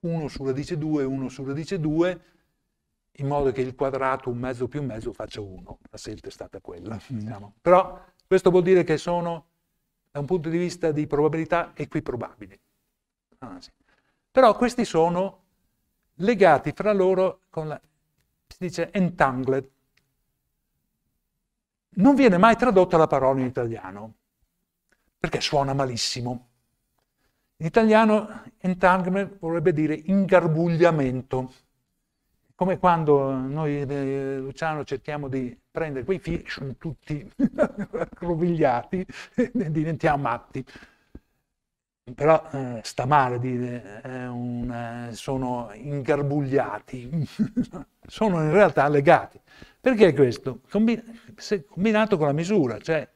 1 su radice 2, 1 su radice 2, in modo che il quadrato un mezzo più un mezzo faccia 1. La scelta è stata quella. *laughs* Diciamo. Però questo vuol dire che sono, da un punto di vista di probabilità, equiprobabili. Anzi. Però questi sono legati fra loro con la, si dice entangled. Non viene mai tradotta la parola in italiano, perché suona malissimo. In italiano entanglement vorrebbe dire ingarbugliamento, come quando noi, eh, Luciano, cerchiamo di prendere quei figli, sono tutti *laughs* rovigliati, e diventiamo matti. Però eh, sta male dire eh, un, eh, sono ingarbugliati, *laughs* sono in realtà legati. Perché questo? Combi- se, combinato con la misura, cioè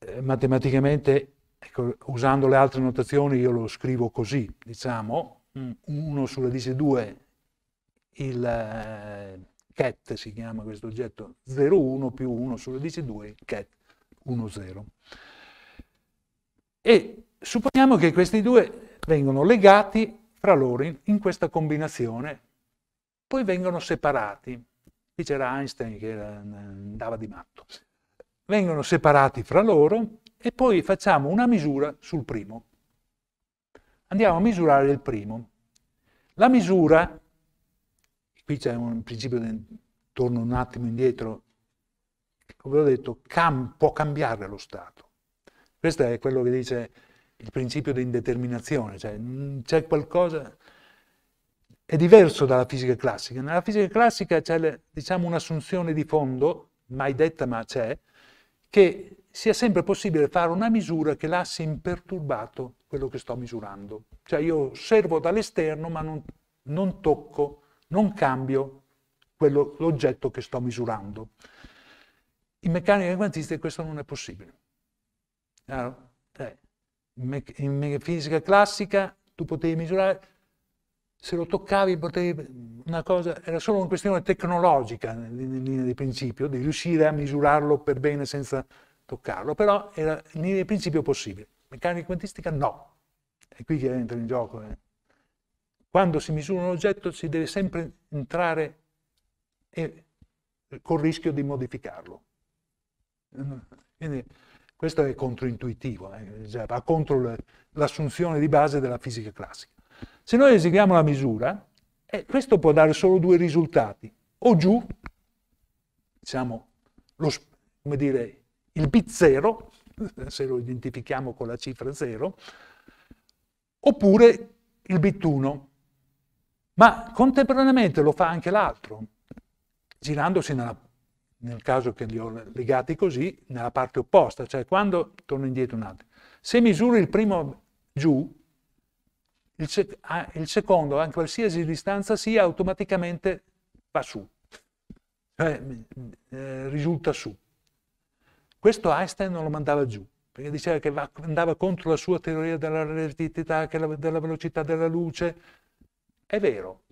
eh, matematicamente Ecco, usando le altre notazioni io lo scrivo così, diciamo, 1 sulla radice 2, il eh, cat si chiama questo oggetto, 01 più 1 sulla radice 2, cat 1, 0. E supponiamo che questi due vengono legati fra loro in, in questa combinazione, poi vengono separati. Qui c'era Einstein che andava di matto. Vengono separati fra loro e poi facciamo una misura sul primo. Andiamo a misurare il primo. La misura, qui c'è un principio, torno un attimo indietro, come ho detto, cam, può cambiare lo stato. Questo è quello che dice il principio di indeterminazione, cioè c'è qualcosa, è diverso dalla fisica classica. Nella fisica classica c'è diciamo, un'assunzione di fondo, mai detta ma c'è, che sia sempre possibile fare una misura che lasci imperturbato quello che sto misurando. Cioè io osservo dall'esterno ma non, non tocco, non cambio l'oggetto che sto misurando. In meccanica quantistica questo non è possibile. Cioè, in fisica classica tu potevi misurare, se lo toccavi potevi, una cosa, era solo una questione tecnologica in linea di principio, di riuscire a misurarlo per bene senza toccarlo, però era in principio possibile. Meccanica quantistica no. È qui che entra in gioco. Eh. Quando si misura un oggetto si deve sempre entrare e, col rischio di modificarlo. Quindi questo è controintuitivo, eh. va contro l'assunzione di base della fisica classica. Se noi eseguiamo la misura, eh, questo può dare solo due risultati, o giù, diciamo, lo, come dire, il bit 0, se lo identifichiamo con la cifra 0, oppure il bit 1. Ma contemporaneamente lo fa anche l'altro, girandosi nella, nel caso che li ho legati così, nella parte opposta, cioè quando torno indietro un attimo. Se misuro il primo giù, il, sec ah, il secondo, a qualsiasi distanza sia, automaticamente va su, cioè mm, mm, eh, risulta su. Questo Einstein non lo mandava giù, perché diceva che andava contro la sua teoria della relatività, della velocità della luce. È vero,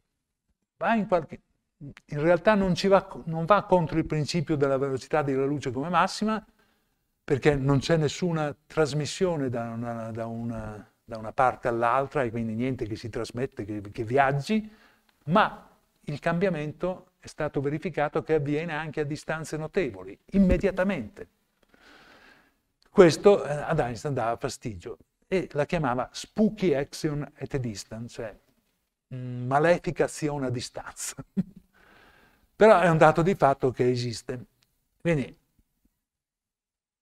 in, qualche... in, realtà non va, non va contro il principio della velocità della luce come massima, perché non c'è nessuna trasmissione da una, da una, da una parte all'altra e quindi niente che si trasmette, che, che viaggi, ma il cambiamento è stato verificato che avviene anche a distanze notevoli, immediatamente. Questo eh, ad Einstein dava fastidio e la chiamava spooky action at a distance, cioè mm, malefica azione a distanza. *laughs* però è un dato di fatto che esiste. Quindi,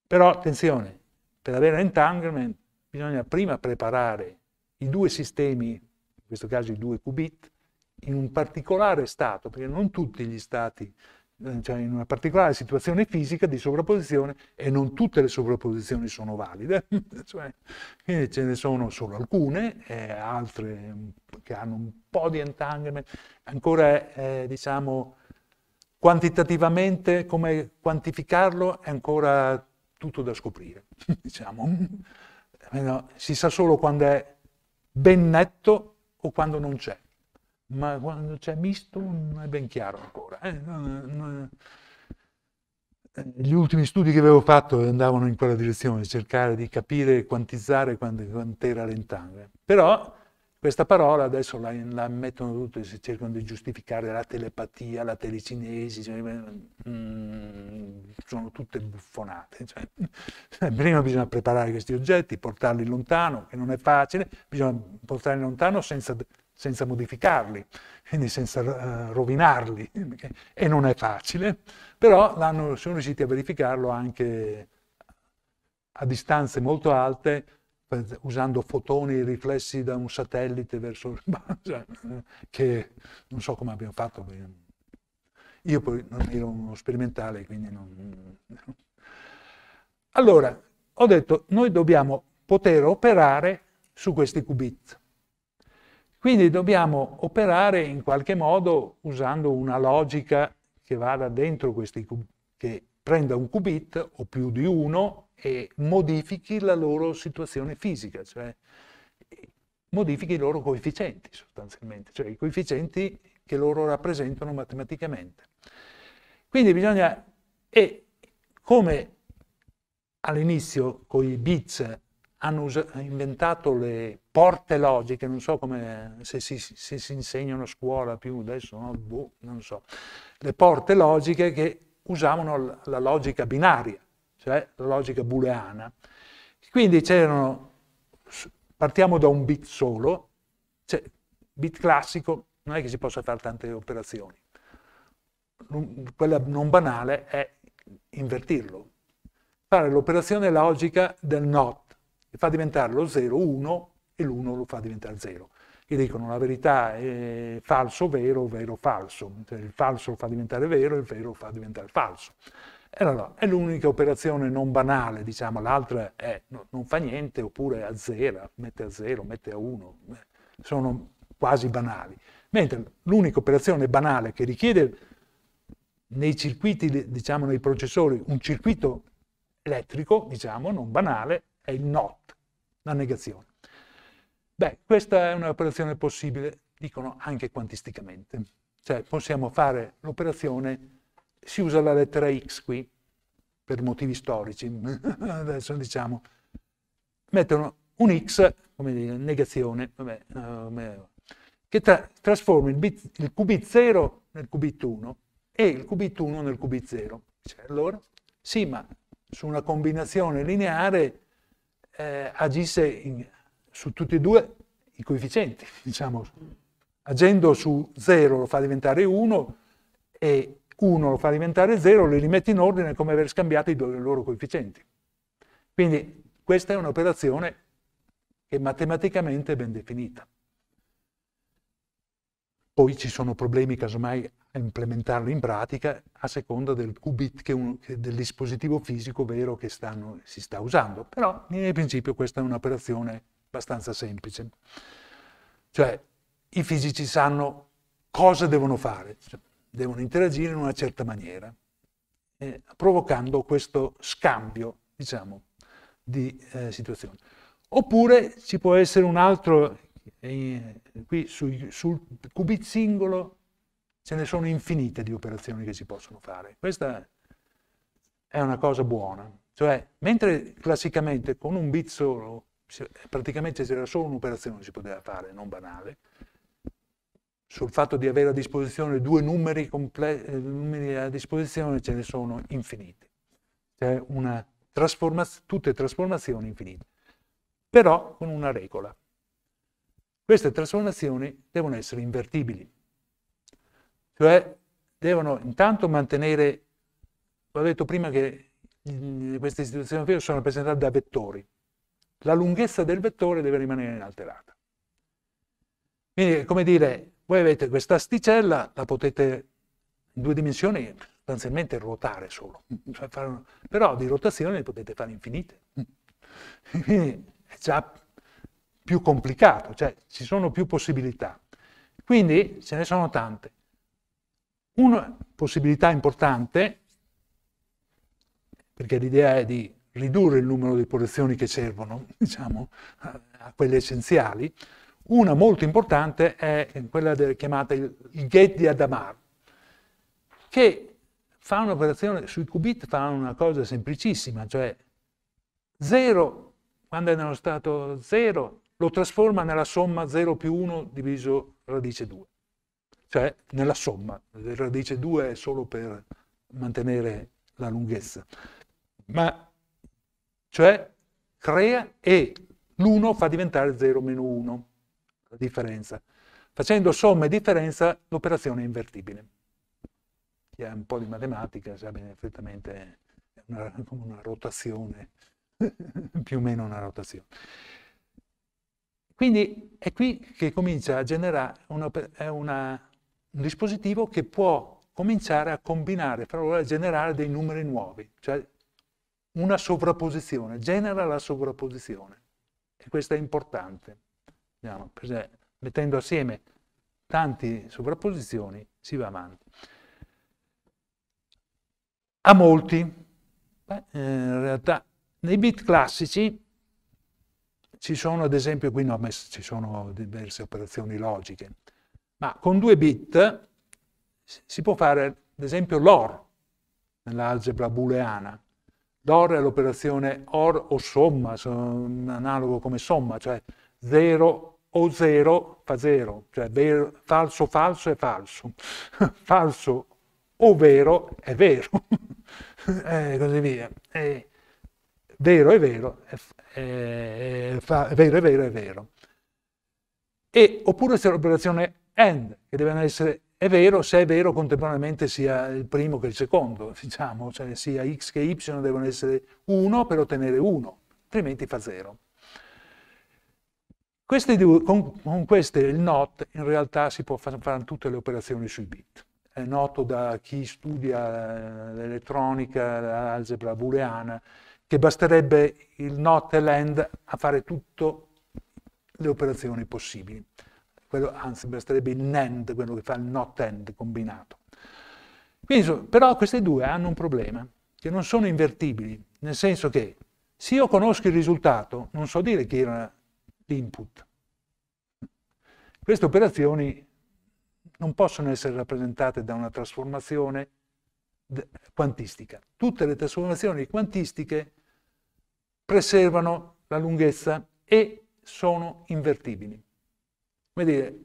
però attenzione, per avere entanglement bisogna prima preparare i due sistemi, in questo caso i due qubit, in un particolare stato, perché non tutti gli stati eh, cioè in una particolare situazione fisica di sovrapposizione e non tutte le sovrapposizioni sono valide, *laughs* cioè, ce ne sono solo alcune, eh, altre mm, che hanno un po' di entanglement, ancora eh, diciamo quantitativamente come quantificarlo è ancora tutto da scoprire, *laughs* diciamo. si sa solo quando è ben netto o quando non c'è ma quando c'è misto non è ben chiaro ancora. Eh, non, non, eh, gli ultimi studi che avevo fatto andavano in quella direzione, cercare di capire e quantizzare quant'era l'entangle. Però questa parola adesso la, la mettono tutti, si cercano di giustificare la telepatia, la telecinesi, cioè, mm, sono tutte buffonate. Cioè, *laughs* prima bisogna preparare questi oggetti, portarli lontano, che non è facile, bisogna portarli lontano senza senza modificarli, quindi senza eh, rovinarli, e non è facile, però sono riusciti a verificarlo anche a distanze molto alte, usando fotoni riflessi da un satellite verso il basso, eh, che non so come abbiamo fatto. Io poi non ero uno sperimentale, quindi non... Allora, ho detto, noi dobbiamo poter operare su questi qubit. Quindi dobbiamo operare in qualche modo usando una logica che vada dentro questi qubit, che prenda un qubit o più di uno e modifichi la loro situazione fisica, cioè modifichi i loro coefficienti sostanzialmente, cioè i coefficienti che loro rappresentano matematicamente. Quindi bisogna, e come all'inizio con i bits hanno inventato le porte logiche, non so come se si, se si insegnano a scuola più adesso, no? boh, non so, le porte logiche che usavano la logica binaria, cioè la logica booleana. Quindi c'erano, partiamo da un bit solo, cioè, bit classico, non è che si possa fare tante operazioni. Quella non banale è invertirlo, fare l'operazione logica del not, e fa diventare lo 0 1 e l'1 lo fa diventare 0. Che dicono la verità è falso, vero, vero, falso. il falso lo fa diventare vero e il vero lo fa diventare falso. E allora, è l'unica operazione non banale, diciamo, l'altra è no, non fa niente oppure a 0, mette a 0, mette a 1, eh, sono quasi banali. Mentre l'unica operazione banale che richiede nei circuiti, diciamo nei processori, un circuito elettrico, diciamo, non banale, è il not, la negazione. Beh, questa è un'operazione possibile, dicono anche quantisticamente. Cioè possiamo fare l'operazione, si usa la lettera X qui, per motivi storici, *laughs* adesso diciamo, mettono un X, come dire, negazione, vabbè, uh, che tra trasforma il, bit, il qubit 0 nel qubit 1 e il qubit 1 nel qubit 0. Cioè, allora, sì, ma su una combinazione lineare eh, agisse in, su tutti e due i coefficienti, *laughs* diciamo. Agendo su 0 lo fa diventare 1 e 1 lo fa diventare 0, li rimette in ordine come aver scambiato i loro coefficienti. Quindi questa è un'operazione che matematicamente è ben definita. Poi ci sono problemi casomai a implementarlo in pratica a seconda del qubit, che un, che del dispositivo fisico vero che stanno, si sta usando. Però in principio questa è un'operazione abbastanza semplice. Cioè i fisici sanno cosa devono fare, cioè, devono interagire in una certa maniera, eh, provocando questo scambio, diciamo, di eh, situazioni. Oppure ci può essere un altro, eh, qui su, sul qubit singolo ce ne sono infinite di operazioni che si possono fare. Questa è una cosa buona. Cioè, mentre classicamente con un bit solo, praticamente c'era solo un'operazione che si poteva fare, non banale, sul fatto di avere a disposizione due numeri, eh, numeri a disposizione ce ne sono infiniti. C'è una trasformaz tutte trasformazioni infinite, però con una regola. Queste trasformazioni devono essere invertibili. Cioè devono intanto mantenere, ho detto prima che queste istituzioni europee sono rappresentate da vettori, la lunghezza del vettore deve rimanere inalterata. Quindi, è come dire, voi avete questa asticella, la potete in due dimensioni sostanzialmente ruotare solo, però di rotazione ne potete fare infinite. *laughs* Quindi è già più complicato, cioè ci sono più possibilità. Quindi ce ne sono tante. Una possibilità importante, perché l'idea è di ridurre il numero di porzioni che servono, *laughs* diciamo, a quelle essenziali, una molto importante è quella del, chiamata il, il gate di Adamar, che fa un'operazione sui qubit, fa una cosa semplicissima, cioè 0, quando è nello stato 0, lo trasforma nella somma 0 più 1 diviso radice 2 cioè nella somma, la radice 2 è solo per mantenere la lunghezza, ma cioè crea e l'1 fa diventare 0 meno 1, la differenza. Facendo somma e differenza l'operazione è invertibile. Chi ha un po' di matematica sa bene perfettamente una, una rotazione, *laughs* più o meno una rotazione. Quindi è qui che comincia a generare una, una un dispositivo che può cominciare a combinare fra loro e generare dei numeri nuovi, cioè una sovrapposizione, genera la sovrapposizione. E questo è importante. Andiamo, mettendo assieme tante sovrapposizioni si va avanti. A molti, Beh, eh, in realtà nei bit classici ci sono ad esempio, qui no, ci sono diverse operazioni logiche, ma con due bit si può fare, ad esempio, l'OR nell'algebra booleana. L'OR è l'operazione OR o somma, analogo come somma, cioè 0 o 0 fa 0, cioè vero, falso falso è falso, *laughs* falso o vero è vero, *laughs* e eh, così via. E vero è vero, è, è, è, fa, vero è vero è vero. E oppure se l'operazione and, che deve essere, è vero se è vero contemporaneamente sia il primo che il secondo, *laughs* diciamo, cioè sia x che y devono essere 1 per ottenere 1, altrimenti fa 0. Due, con, con, queste il NOT in realtà si può fare far tutte le operazioni sui bit. È noto da chi studia eh, l'elettronica, l'algebra booleana, che basterebbe il NOT e l'end a fare tutte le operazioni possibili quello, anzi basterebbe il NAND, quello che fa il not end combinato. Quindi, però queste due hanno un problema, che non sono invertibili, nel senso che se io conosco il risultato, non so dire chi era l'input. Queste operazioni non possono essere rappresentate da una trasformazione quantistica. Tutte le trasformazioni quantistiche preservano la lunghezza e sono invertibili come dire,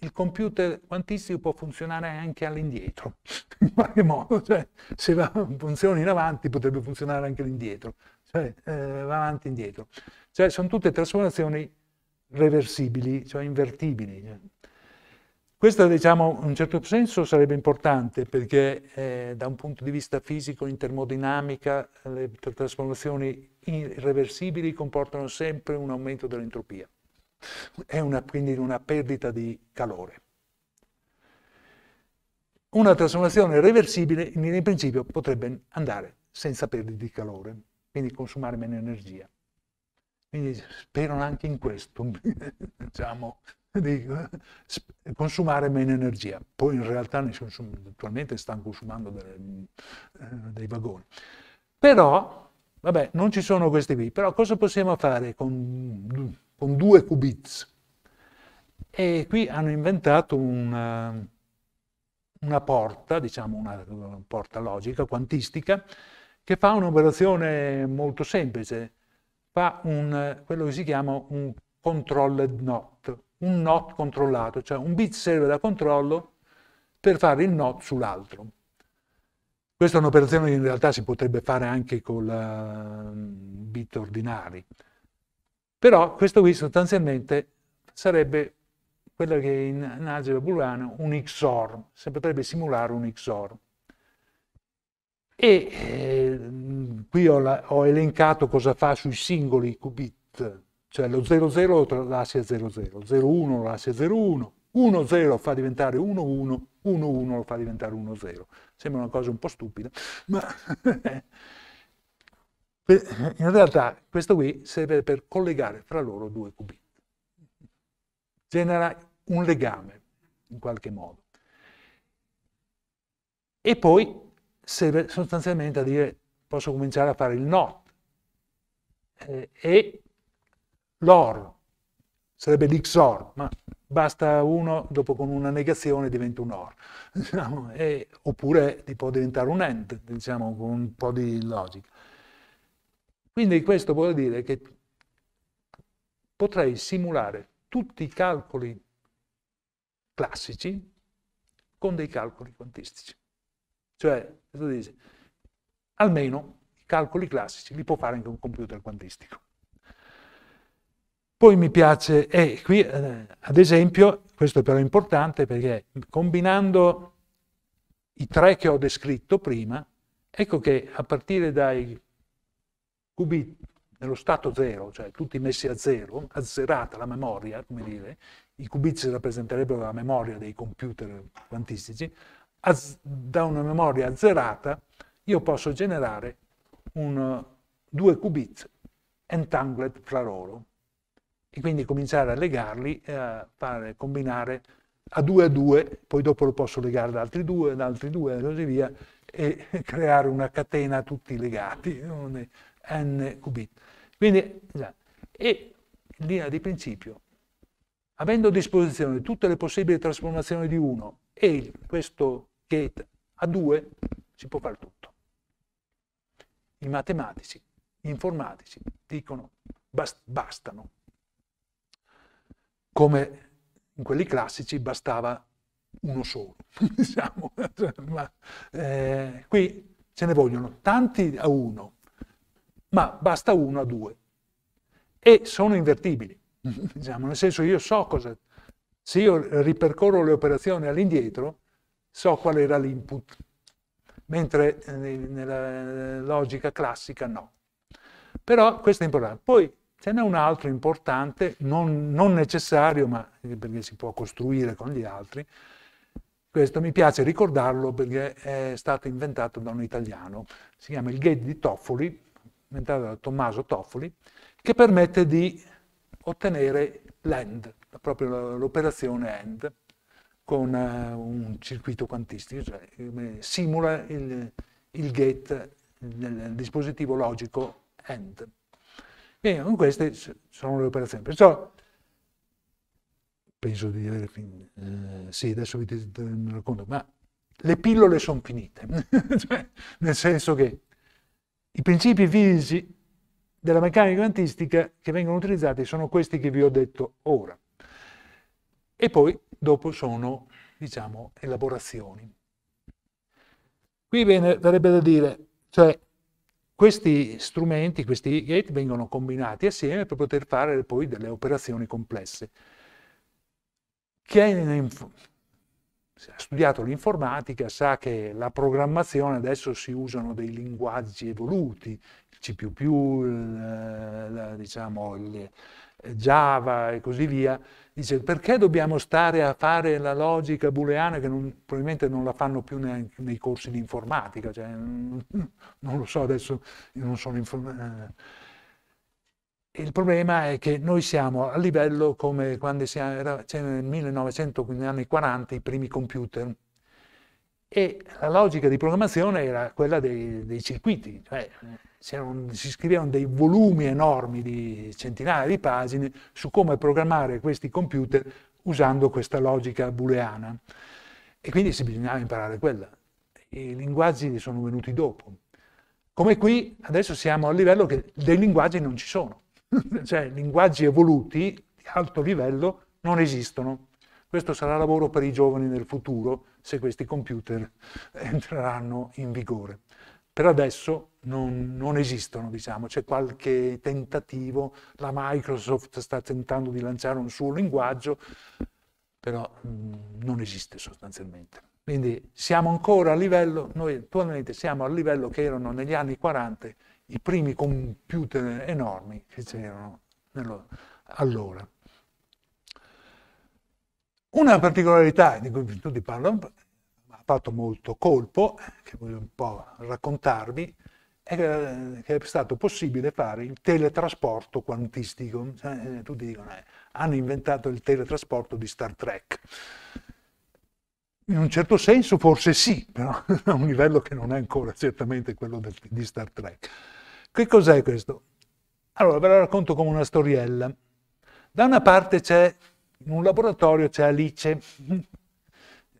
il computer quantistico può funzionare anche all'indietro, *laughs* in qualche modo, cioè, se va, funziona in avanti potrebbe funzionare anche all'indietro, cioè eh, va avanti e indietro. Cioè, sono tutte trasformazioni reversibili, cioè invertibili. Cioè. Questo, diciamo, in un certo senso sarebbe importante perché eh, da un punto di vista fisico, in termodinamica, le trasformazioni irreversibili comportano sempre un aumento dell'entropia. È una, quindi una perdita di calore. Una trasformazione reversibile in principio potrebbe andare senza perdita di calore, quindi consumare meno energia. Quindi sperano anche in questo, *laughs* diciamo, di consumare meno energia. Poi in realtà attualmente stanno consumando delle, eh, dei vagoni. Però, vabbè, non ci sono questi qui. Però cosa possiamo fare con con due qubits. E qui hanno inventato una, eh, una porta, diciamo una, una porta logica, quantistica, che fa un'operazione molto semplice, fa un, quello che si chiama un controlled NOT, un NOT controllato, cioè un bit serve da controllo per fare il NOT sull'altro. Questa è un'operazione che in realtà si potrebbe fare anche con eh, bit ordinari. Però questo qui sostanzialmente sarebbe quello che in, in algebra booleana un XOR, si potrebbe simulare un XOR. E eh, qui ho, la, ho, elencato cosa fa sui singoli qubit, cioè lo 00 lascia 00, 01 lascia 01, 1-0 fa diventare 1-1, 1-1 lo fa diventare 1-0. Sembra una cosa un po' stupida, ma *laughs* In realtà questo qui serve per collegare fra loro due qubit. Genera un legame, in qualche modo. E poi serve sostanzialmente a dire posso cominciare a fare il NOT eh, e l'OR, sarebbe l'XOR, ma basta uno, dopo con una negazione diventa un OR, *laughs* diciamo, e, oppure può diventare un AND, diciamo, con un po' di logica. Quindi questo vuol dire che potrei simulare tutti i calcoli classici con dei calcoli quantistici. Cioè, dice, almeno i calcoli classici li può fare anche un computer quantistico. Poi mi piace, e eh, qui eh, ad esempio, questo però è importante perché combinando i tre che ho descritto prima, ecco che a partire dai QB nello stato zero, cioè tutti messi a zero, azzerata la memoria, come dire, i qubits rappresenterebbero la memoria dei computer quantistici, az- da una memoria azzerata io posso generare un, due qubit entangled fra loro e quindi cominciare a legarli, eh, fare, combinare a due a due, poi dopo lo posso legare ad altri due, ad altri due e così via, e *laughs* creare una catena tutti legati n qubit. Quindi, e in linea di principio, avendo a disposizione tutte le possibili trasformazioni di 1 e questo gate a 2, si può fare tutto. I matematici, gli informatici dicono bast bastano. Come in quelli classici bastava uno solo, *laughs* diciamo. Ma, eh, qui ce ne vogliono tanti a uno ma basta uno a due. E sono invertibili, *laughs* diciamo, nel senso io so cosa, se io ripercorro le operazioni all'indietro, so qual era l'input, mentre eh, nella eh, logica classica no. Però questo è importante. Poi ce n'è un altro importante, non, non necessario, ma eh, perché si può costruire con gli altri, questo mi piace ricordarlo perché è stato inventato da un italiano, si chiama il gate di Toffoli, inventato da Tommaso Toffoli, che permette di ottenere l'end, proprio l'operazione end, con eh, un circuito quantistico, cioè simula il, il gate nel dispositivo logico end. Bene, queste sono le operazioni. Perciò penso di avere finito. Eh, sì, adesso vi racconto, ma le pillole sono finite, *laughs* cioè, nel senso che i principi fisici della meccanica quantistica che vengono utilizzati sono questi che vi ho detto ora. E poi dopo sono, diciamo, elaborazioni. Qui viene, verrebbe da dire, cioè, questi strumenti, questi gate vengono combinati assieme per poter fare poi delle operazioni complesse. Che è se ha studiato l'informatica sa che la programmazione adesso si usano dei linguaggi evoluti, il C++, il, la, diciamo, il eh, Java e così via. Dice perché dobbiamo stare a fare la logica booleana che non, probabilmente non la fanno più nei, nei corsi di informatica, cioè, non, lo so adesso, io non sono informatico. Eh, il problema è che noi siamo a livello come quando c'erano cioè nel 1900, quindi negli anni 40, i primi computer. E la logica di programmazione era quella dei, dei circuiti, cioè si scrivevano dei volumi enormi di centinaia di pagine su come programmare questi computer usando questa logica booleana. E quindi si bisognava imparare quella. I linguaggi sono venuti dopo. Come qui, adesso siamo a livello che dei linguaggi non ci sono. *laughs* cioè linguaggi evoluti di alto livello non esistono. Questo sarà lavoro per i giovani nel futuro, se questi computer *laughs* entreranno in vigore. Per adesso non, non esistono, diciamo, c'è qualche tentativo, la Microsoft sta tentando di lanciare un suo linguaggio, però mh, mm, non esiste sostanzialmente. Quindi siamo ancora a livello, noi attualmente siamo al livello che erano negli anni 40 i primi computer enormi che c'erano allora. Una particolarità di cui tutti parlano, ha fatto molto colpo, che voglio un po' raccontarvi, è che è stato possibile fare il teletrasporto quantistico. Cioè, eh, tutti dicono, eh, hanno inventato il teletrasporto di Star Trek. In un certo senso forse sì, però a *laughs* un livello che non è ancora certamente quello di Star Trek. Che cos'è questo? Allora, ve la racconto come una storiella. Da una parte c'è, in un laboratorio c'è Alice, *laughs*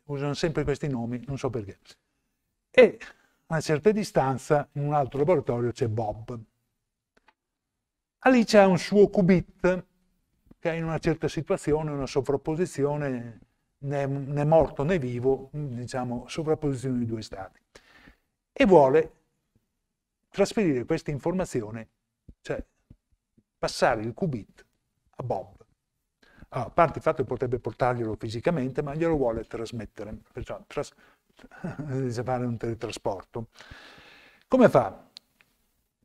usano sempre questi nomi, non so perché, e a una certa distanza, in un altro laboratorio, c'è Bob. Alice ha un suo qubit che è in una certa situazione, una sovrapposizione, né, né morto né vivo, diciamo, sovrapposizione di due stati. E vuole trasferire questa informazione, cioè passare il qubit a Bob. Allora, a parte il fatto che potrebbe portarglielo fisicamente, ma glielo vuole trasmettere, perciò tras *laughs* fare un teletrasporto. Come fa?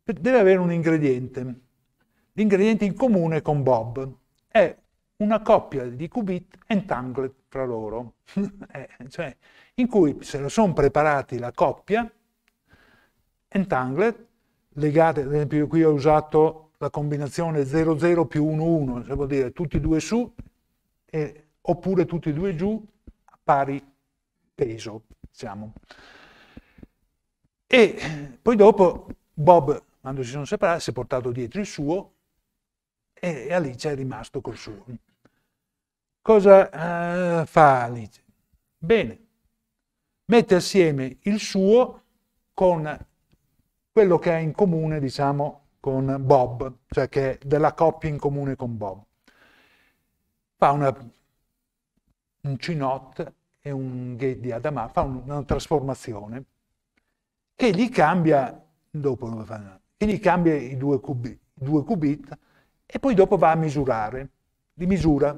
Deve avere un ingrediente. L'ingrediente in comune con Bob è una coppia di qubit entangled fra loro, *laughs* eh, cioè, in cui se lo sono preparati la coppia, entangled, legate, ad esempio qui ho usato la combinazione 00 più 11, cioè vuol dire tutti e due su, e, oppure tutti e due giù, a pari peso, diciamo. E poi dopo Bob, quando si sono separati, si è portato dietro il suo e Alice è rimasto col suo. Cosa eh, fa Alice? Bene, mette assieme il suo con quello che è in comune, diciamo, con Bob, cioè che è della coppia in comune con Bob. Fa una, un Cinot e un gate di Adama, fa una trasformazione che gli cambia, dopo, che gli cambia i due, cubi, due qubit e poi dopo va a misurare, li misura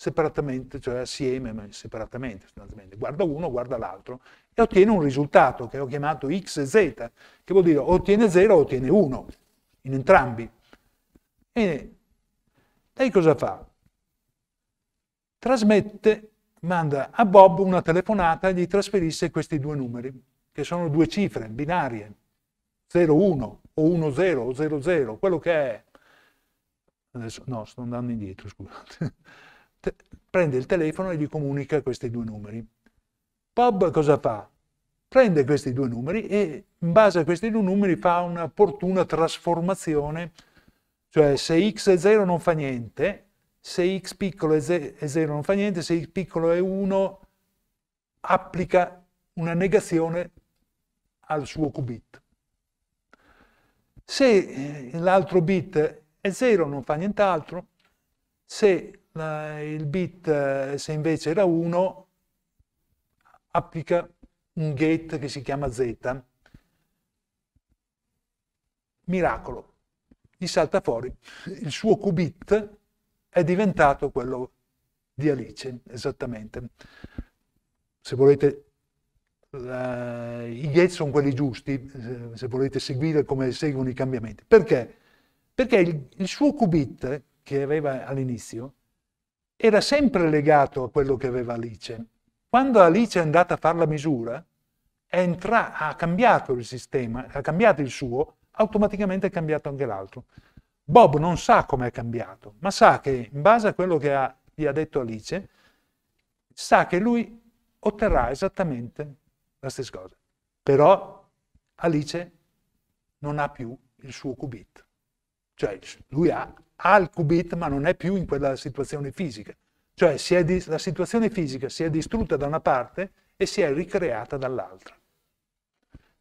separatamente, cioè assieme, ma separatamente sostanzialmente. Guarda uno, guarda l'altro e ottiene un risultato che ho chiamato x e z, che vuol dire ottiene 0 o ottiene 1, in entrambi. E lei cosa fa? Trasmette, manda a Bob una telefonata e gli trasferisce questi due numeri, che sono due cifre binarie, 0-1 o 1-0 o 0-0, quello che è. Adesso, no, sto andando indietro, scusate prende il telefono e gli comunica questi due numeri. Bob cosa fa? Prende questi due numeri e in base a questi due numeri fa una opportuna trasformazione, cioè se x è 0 non fa niente, se x piccolo è 0 non fa niente, se x piccolo è 1 applica una negazione al suo qubit. Se l'altro bit è 0 non fa nient'altro, se il bit, eh, se invece era 1, applica un gate che si chiama Z. Miracolo, gli salta fuori, il suo qubit è diventato quello di Alice, esattamente. Se volete, i gate sono quelli giusti, se, se volete seguire come seguono i cambiamenti. Perché? Perché il, il suo qubit che aveva all'inizio era sempre legato a quello che aveva Alice. Quando Alice è andata a fare la misura, entra- ha cambiato il sistema, ha cambiato il suo, automaticamente è cambiato anche l'altro. Bob non sa come è cambiato, ma sa che in base a quello che ha, gli ha detto Alice, sa che lui otterrà esattamente la stessa cosa. Però Alice non ha più il suo qubit, cioè lui ha ha il qubit ma non è più in quella situazione fisica. Cioè la situazione fisica si è distrutta da una parte e si è ricreata dall'altra.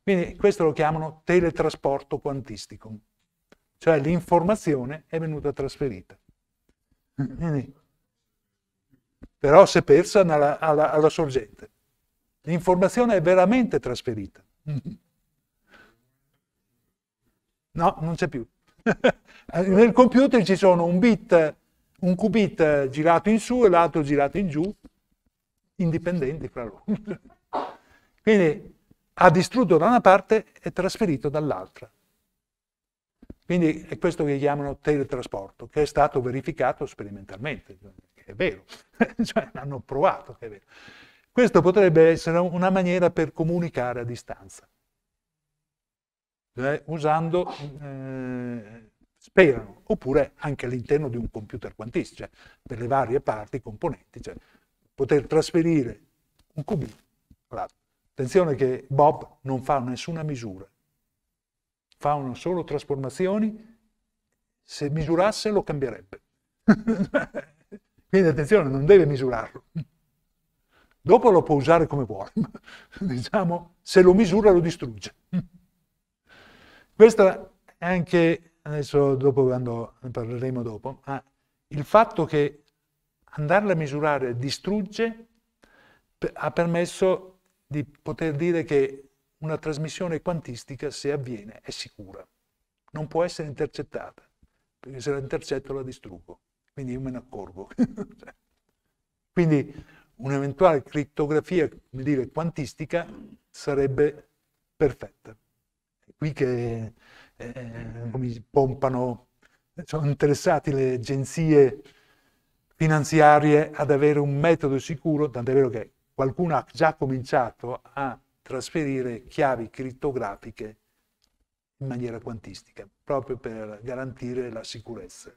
Quindi questo lo chiamano teletrasporto quantistico, cioè l'informazione è venuta trasferita. Quindi, però si è persa alla, alla, alla sorgente. L'informazione è veramente trasferita. *laughs* No, non c'è più. *laughs* Eh, nel computer ci sono un bit, un qubit girato in su e l'altro girato in giù, indipendenti fra loro. *laughs* Quindi ha distrutto da una parte e trasferito dall'altra. Quindi è questo che chiamano teletrasporto, che è stato verificato sperimentalmente, è vero, *laughs* cioè l'hanno provato che è vero. Questo potrebbe essere una maniera per comunicare a distanza, cioè usando eh, sperano, oppure anche all'interno di un computer quantistico, cioè per le varie parti, componenti, cioè poter trasferire un cubino all'altro. Attenzione che Bob non fa nessuna misura, fa solo trasformazioni, se misurasse lo cambierebbe. *laughs* Quindi attenzione, non deve misurarlo. Dopo lo può usare come vuole, *laughs* diciamo, se lo misura lo distrugge. *laughs* Questa è anche adesso dopo quando ne parleremo dopo, ma il fatto che andarla a misurare distrugge ha permesso di poter dire che una trasmissione quantistica, se avviene, è sicura. Non può essere intercettata, perché se la intercetto la distruggo. Quindi io me ne accorgo. *laughs* Cioè, quindi un'eventuale crittografia dire, quantistica sarebbe perfetta. È qui che eh, mi pompano, eh, sono interessati le agenzie finanziarie ad avere un metodo sicuro, tant'è vero che qualcuno ha già cominciato a trasferire chiavi criptografiche in maniera quantistica, proprio per garantire la sicurezza.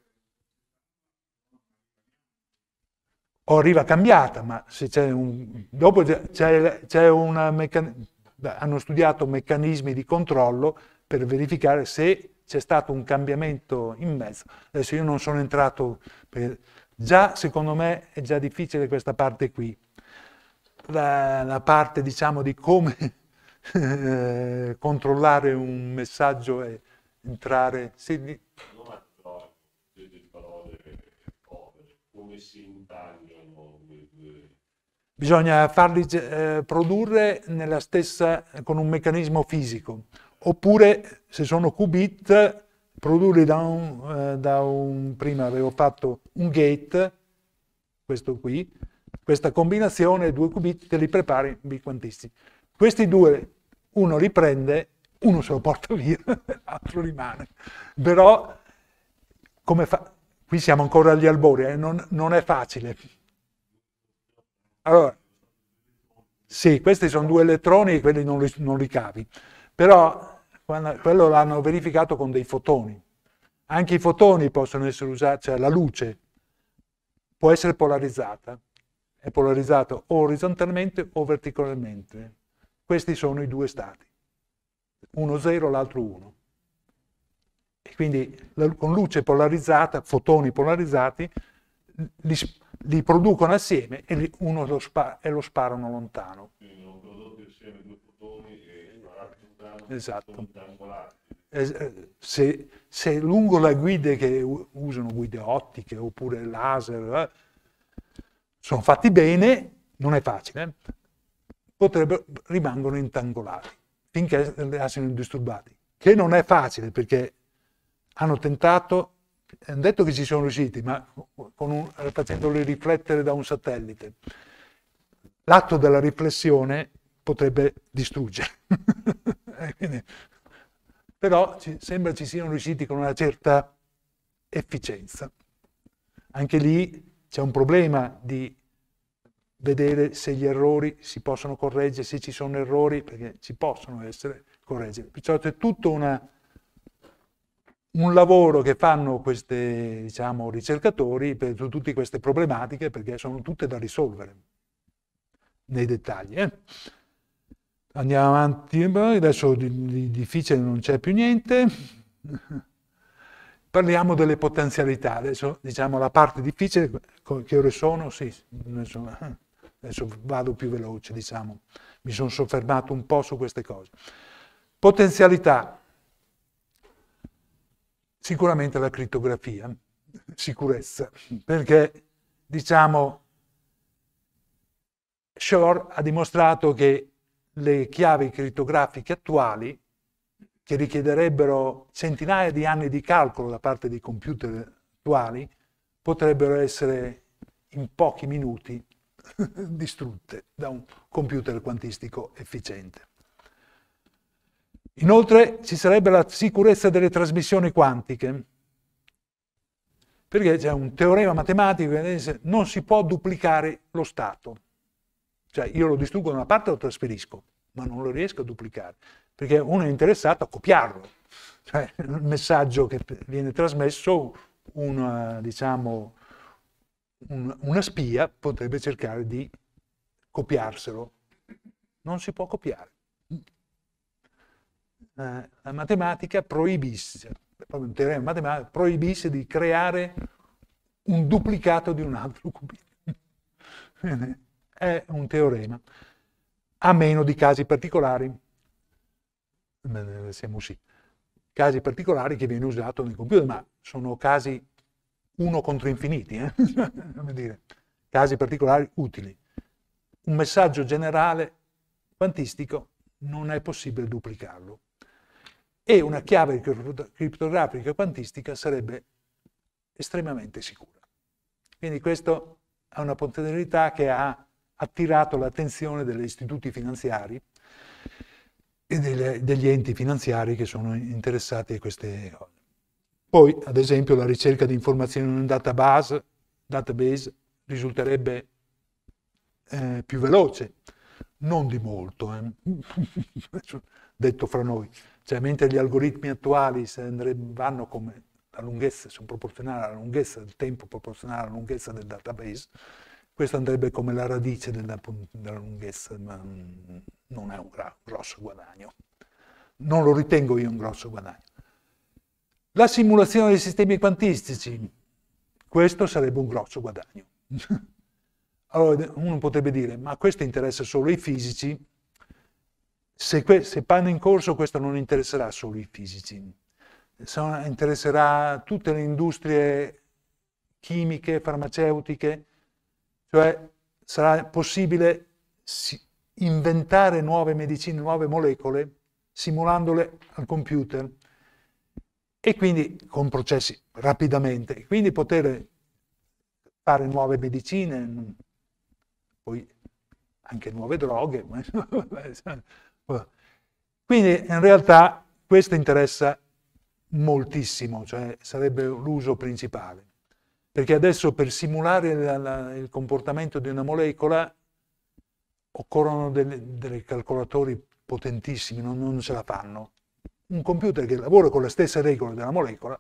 O arriva cambiata, ma se c'è un... dopo c'è una meccan... hanno studiato meccanismi di controllo per verificare se c'è stato un cambiamento in mezzo. Adesso io non sono entrato, per... già secondo me è già difficile questa parte qui, la, la parte diciamo di come *laughs* controllare un messaggio e entrare... Sì, di... Bisogna farli eh, produrre stessa, con un meccanismo fisico oppure se sono qubit produrli da un, eh, da un, prima avevo fatto un gate, questo qui, questa combinazione, due qubit, te li prepari biquantisti. Questi due, uno li prende, uno se lo porta *laughs* via, l'altro rimane. Però, come fa? Qui siamo ancora agli albori, eh? non, non è facile. Allora, sì, questi sono due elettroni e quelli non li, non li cavi. Però quello l'hanno verificato con dei fotoni. Anche i fotoni possono essere usati, cioè la luce può essere polarizzata, è polarizzata o orizzontalmente o verticalmente. Questi sono i due stati, uno 0, l'altro uno. E quindi la, con luce polarizzata, fotoni polarizzati, li, li producono assieme e li, uno lo spa, e lo sparano lontano esatto. Eh, se, se, lungo le guide che usano guide ottiche oppure laser eh, sono fatti bene, non è facile, potrebbero, rimangono intangolati finché restano indisturbati, che non è facile perché hanno tentato, hanno detto che ci sono riusciti, ma un, facendoli riflettere da un satellite. L'atto della riflessione potrebbe distruggere. *laughs* Eh, quindi, però ci, sembra ci siano riusciti con una certa efficienza. Anche lì c'è un problema di vedere se gli errori si possono correggere, se ci sono errori, perché ci possono essere correggere. Perciò c'è tutto una, un lavoro che fanno questi diciamo, ricercatori per tutte queste problematiche, perché sono tutte da risolvere nei dettagli. Eh? Andiamo avanti, eh, adesso di, di difficile non c'è più niente. *laughs* Parliamo delle potenzialità, adesso diciamo la parte difficile, che ore sono? Sì, adesso, *laughs* adesso vado più veloce, diciamo. Mi sono soffermato un po' su queste cose. Potenzialità, sicuramente la crittografia, sicurezza, perché diciamo Shore ha dimostrato che le chiavi crittografiche attuali, che richiederebbero centinaia di anni di calcolo da parte dei computer attuali, potrebbero essere in pochi minuti *laughs* distrutte da un computer quantistico efficiente. Inoltre ci sarebbe la sicurezza delle trasmissioni quantiche, perché c'è un teorema matematico che dice non si può duplicare lo stato. Cioè io lo distruggo da una parte e lo trasferisco, ma non lo riesco a duplicare, perché uno è interessato a copiarlo. Cioè il messaggio che viene trasmesso, una, diciamo, un, una spia potrebbe cercare di copiarselo. Non si può copiare. Eh, la matematica proibisce, proprio un teorema matematico, proibisce di creare un duplicato di un altro cubino è un teorema, a meno di casi particolari. Siamo sì. Casi particolari che viene usato nel computer, ma sono casi uno contro infiniti, eh? *laughs* dire, casi particolari utili. Un messaggio generale quantistico non è possibile duplicarlo. E una chiave criptografica quantistica sarebbe estremamente sicura. Quindi questo ha una potenzialità che ha attirato l'attenzione degli istituti finanziari e delle, degli enti finanziari che sono interessati a queste cose. Poi, ad esempio, la ricerca di informazioni in un database, database risulterebbe eh, più veloce, non di molto, eh. *laughs* detto fra noi. Cioè, mentre gli algoritmi attuali vanno come la lunghezza, sono proporzionali alla lunghezza del tempo, proporzionale alla lunghezza del database, questo andrebbe come la radice della, della lunghezza, ma mm, non è un grosso guadagno. Non lo ritengo io un grosso guadagno. La simulazione dei sistemi quantistici, questo sarebbe un grosso guadagno. *laughs* allora uno potrebbe dire, ma questo interessa solo i fisici, se, se vanno in corso questo non interesserà solo i fisici, interesserà tutte le industrie chimiche, farmaceutiche, cioè sarà possibile inventare nuove medicine, nuove molecole, simulandole al computer e quindi con processi rapidamente, quindi poter fare nuove medicine, poi anche nuove droghe. *laughs* quindi in realtà questo interessa moltissimo, cioè sarebbe l'uso principale. Perché adesso per simulare la, la, il comportamento di una molecola occorrono dei calcolatori potentissimi, non, non ce la fanno. Un computer che lavora con le stesse regole della molecola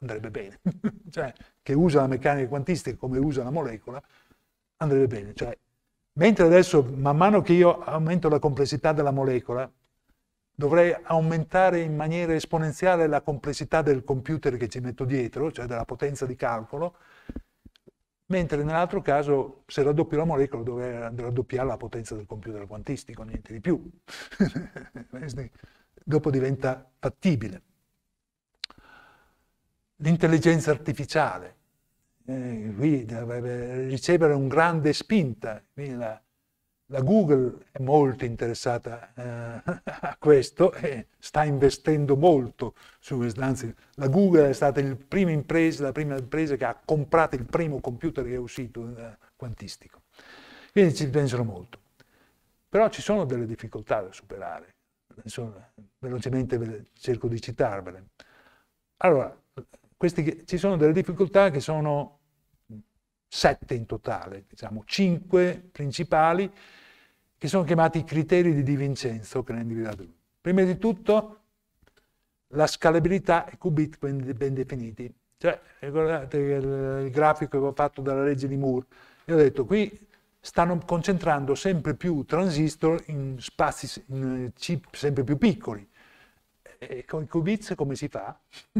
andrebbe bene, *laughs* cioè che usa la meccanica quantistica come usa la molecola andrebbe bene. Cioè, mentre adesso, man mano che io aumento la complessità della molecola, dovrei aumentare in maniera esponenziale la complessità del computer che ci metto dietro, cioè della potenza di calcolo, mentre nell'altro caso se raddoppio la molecola dovrei raddoppiare la potenza del computer quantistico, niente di più. *laughs* Eh dopo diventa fattibile. L'intelligenza artificiale, eh, qui dovrebbe ricevere un grande spinta, la, la Google è molto interessata eh, *laughs* a questo e sta investendo molto su questo, anzi la Google è stata la prima, impresa, la prima impresa che ha comprato il primo computer che è uscito eh, quantistico. Quindi ci pensano molto. Però ci sono delle difficoltà da superare, Insomma, velocemente cerco di citarvele. Allora, questi, ci sono delle difficoltà che sono sette in totale, diciamo cinque principali che sono chiamati i criteri di Di Vincenzo che ne ha individuato lui. Prima di tutto la scalabilità e qubit ben definiti. Cioè, ricordate il, il grafico che ho fatto dalla legge di Moore? Io ho detto, qui stanno concentrando sempre più transistor in spazi, in chip sempre più piccoli. E con i qubits come si fa? *laughs*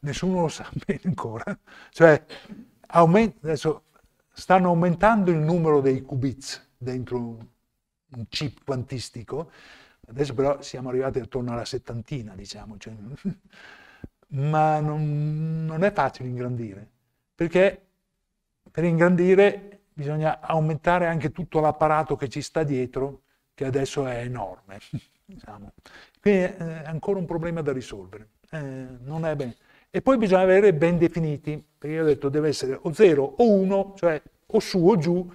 Nessuno lo sa bene ancora. Cioè, adesso stanno aumentando il numero dei qubits, dentro un, un chip quantistico, adesso però siamo arrivati attorno alla settantina, diciamo, cioè, *laughs* ma non, non è facile ingrandire, perché per ingrandire bisogna aumentare anche tutto l'apparato che ci sta dietro, che adesso è enorme. *laughs* Diciamo. Quindi è ancora un problema da risolvere. Eh, non è bene. E poi bisogna avere ben definiti, perché io ho detto deve essere o 0 o 1, cioè o su o giù,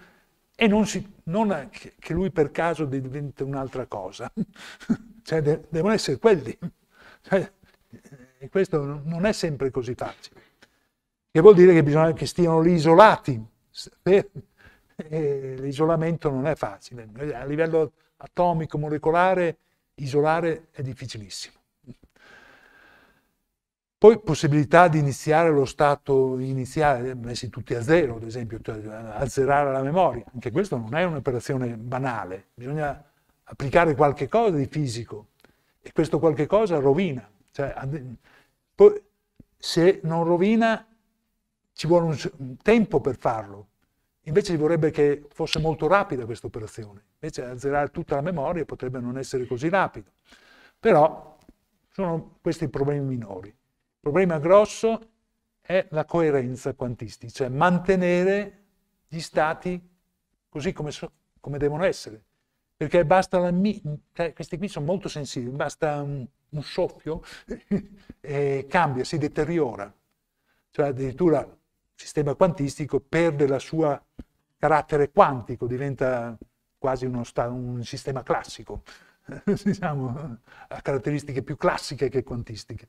e non, si, non che lui per caso diventi un'altra cosa. *laughs* cioè, de devono essere quelli. Cioè, e questo non è sempre così facile. Che vuol dire che bisogna che stiano lì isolati. L'isolamento non è facile. A livello atomico, molecolare, isolare è difficilissimo. Poi possibilità di iniziare lo stato iniziale, messi tutti a zero, ad esempio, cioè, azzerare la memoria. Anche questo non è un'operazione banale, bisogna applicare qualche cosa di fisico e questo qualche cosa rovina. Cioè, poi, se non rovina ci vuole un, tempo per farlo, Invece vorrebbe che fosse molto rapida questa operazione. Invece azzerare tutta la memoria potrebbe non essere così rapido. Però sono questi problemi minori. Il problema grosso è la coerenza quantistica, cioè mantenere gli stati così come, so, come devono essere. Perché basta la mi- cioè questi qui sono molto sensibili, basta un, un soffio *laughs* e cambia, si deteriora. Cioè addirittura il sistema quantistico perde il suo carattere quantico, diventa quasi uno sta- un sistema classico, *laughs* diciamo, ha caratteristiche più classiche che quantistiche.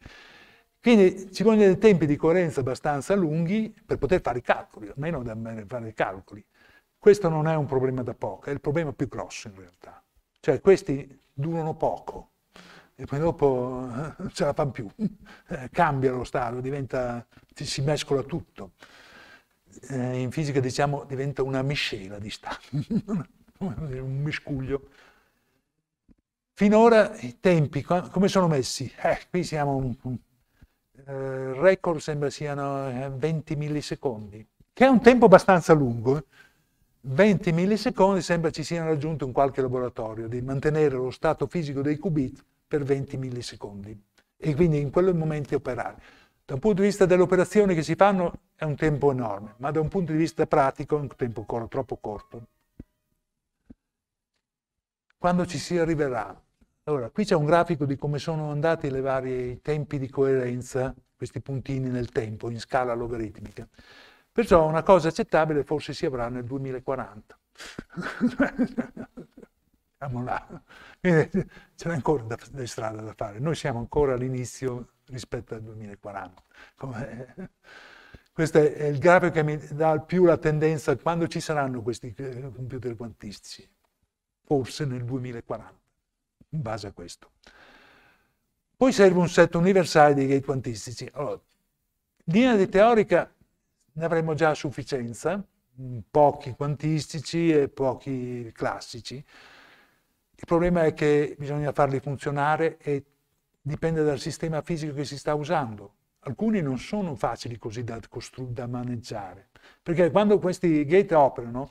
Quindi ci vogliono dei tempi di coerenza abbastanza lunghi per poter fare i calcoli, almeno da fare i calcoli. Questo non è un problema da poco, è il problema più grosso in realtà. Cioè questi durano poco e poi dopo non eh, ce la fanno più, eh, cambia lo stato, diventa, si mescola tutto. Eh, in fisica diciamo diventa una miscela di stati, *laughs* un miscuglio. Finora i tempi, come sono messi? Eh, qui siamo un, un eh, record sembra siano 20 eh, millisecondi, che è un tempo abbastanza lungo. 20 eh. millisecondi sembra ci siano raggiunto in qualche laboratorio, di mantenere lo stato fisico dei qubit per 20 millisecondi e quindi in quel momento operare. Da un punto di vista delle operazioni che si fanno è un tempo enorme, ma da un punto di vista pratico è un tempo ancora troppo corto. Quando ci si arriverà allora, qui c'è un grafico di come sono andati i vari tempi di coerenza, questi puntini nel tempo, in scala logaritmica. Perciò una cosa accettabile forse si avrà nel 2040. *laughs* siamo là. Quindi c'è ancora da, da strada da fare. Noi siamo ancora all'inizio rispetto al 2040. Come... *laughs* Questo è il grafico che mi dà più la tendenza quando ci saranno questi eh, computer quantistici, forse nel 2040 in base a questo. Poi serve un set universale di gate quantistici. Allora, linea di teorica ne avremo già a sufficienza, mm, pochi quantistici e pochi classici. Il problema è che bisogna farli funzionare e dipende dal sistema fisico che si sta usando. Alcuni non sono facili così da, da maneggiare, perché quando questi gate operano,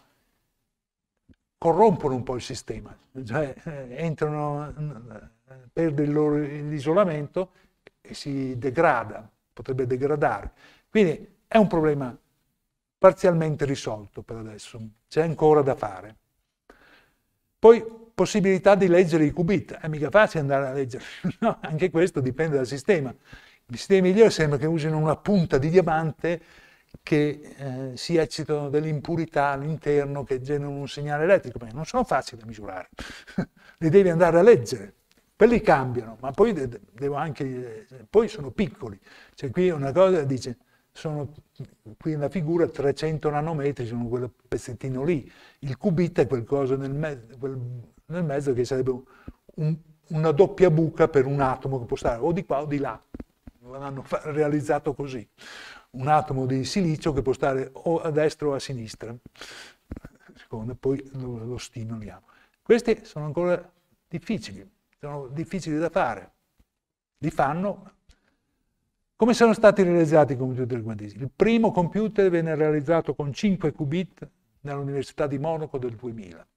corrompono un po' il sistema, cioè eh, entrano, eh, perde il loro isolamento e si degrada, potrebbe degradare. Quindi è un problema parzialmente risolto per adesso, c'è ancora da fare. Poi possibilità di leggere i qubit, è mica facile andare a leggere, *laughs* no, anche questo dipende dal sistema. I sistemi migliori sembra che usino una punta di diamante che eh, si eccitano delle impurità all'interno che generano un segnale elettrico, ma non sono facili da misurare, li *laughs* devi andare a leggere, quelli cambiano, ma poi, de anche, eh, poi sono piccoli, cioè qui una cosa dice, sono qui nella figura 300 nanometri, sono quel pezzettino lì, il qubit è qualcosa nel, me quel, nel mezzo che sarebbe un, una doppia buca per un atomo che può stare o di qua o di là, l'hanno realizzato così un atomo di silicio che può stare o a destra o a sinistra, secondo, poi lo, lo stimoliamo. Questi sono ancora difficili, sono difficili da fare, li fanno. Come sono stati realizzati i computer quantistici? Il primo computer venne realizzato con 5 qubit nell'Università di Monaco del 2000.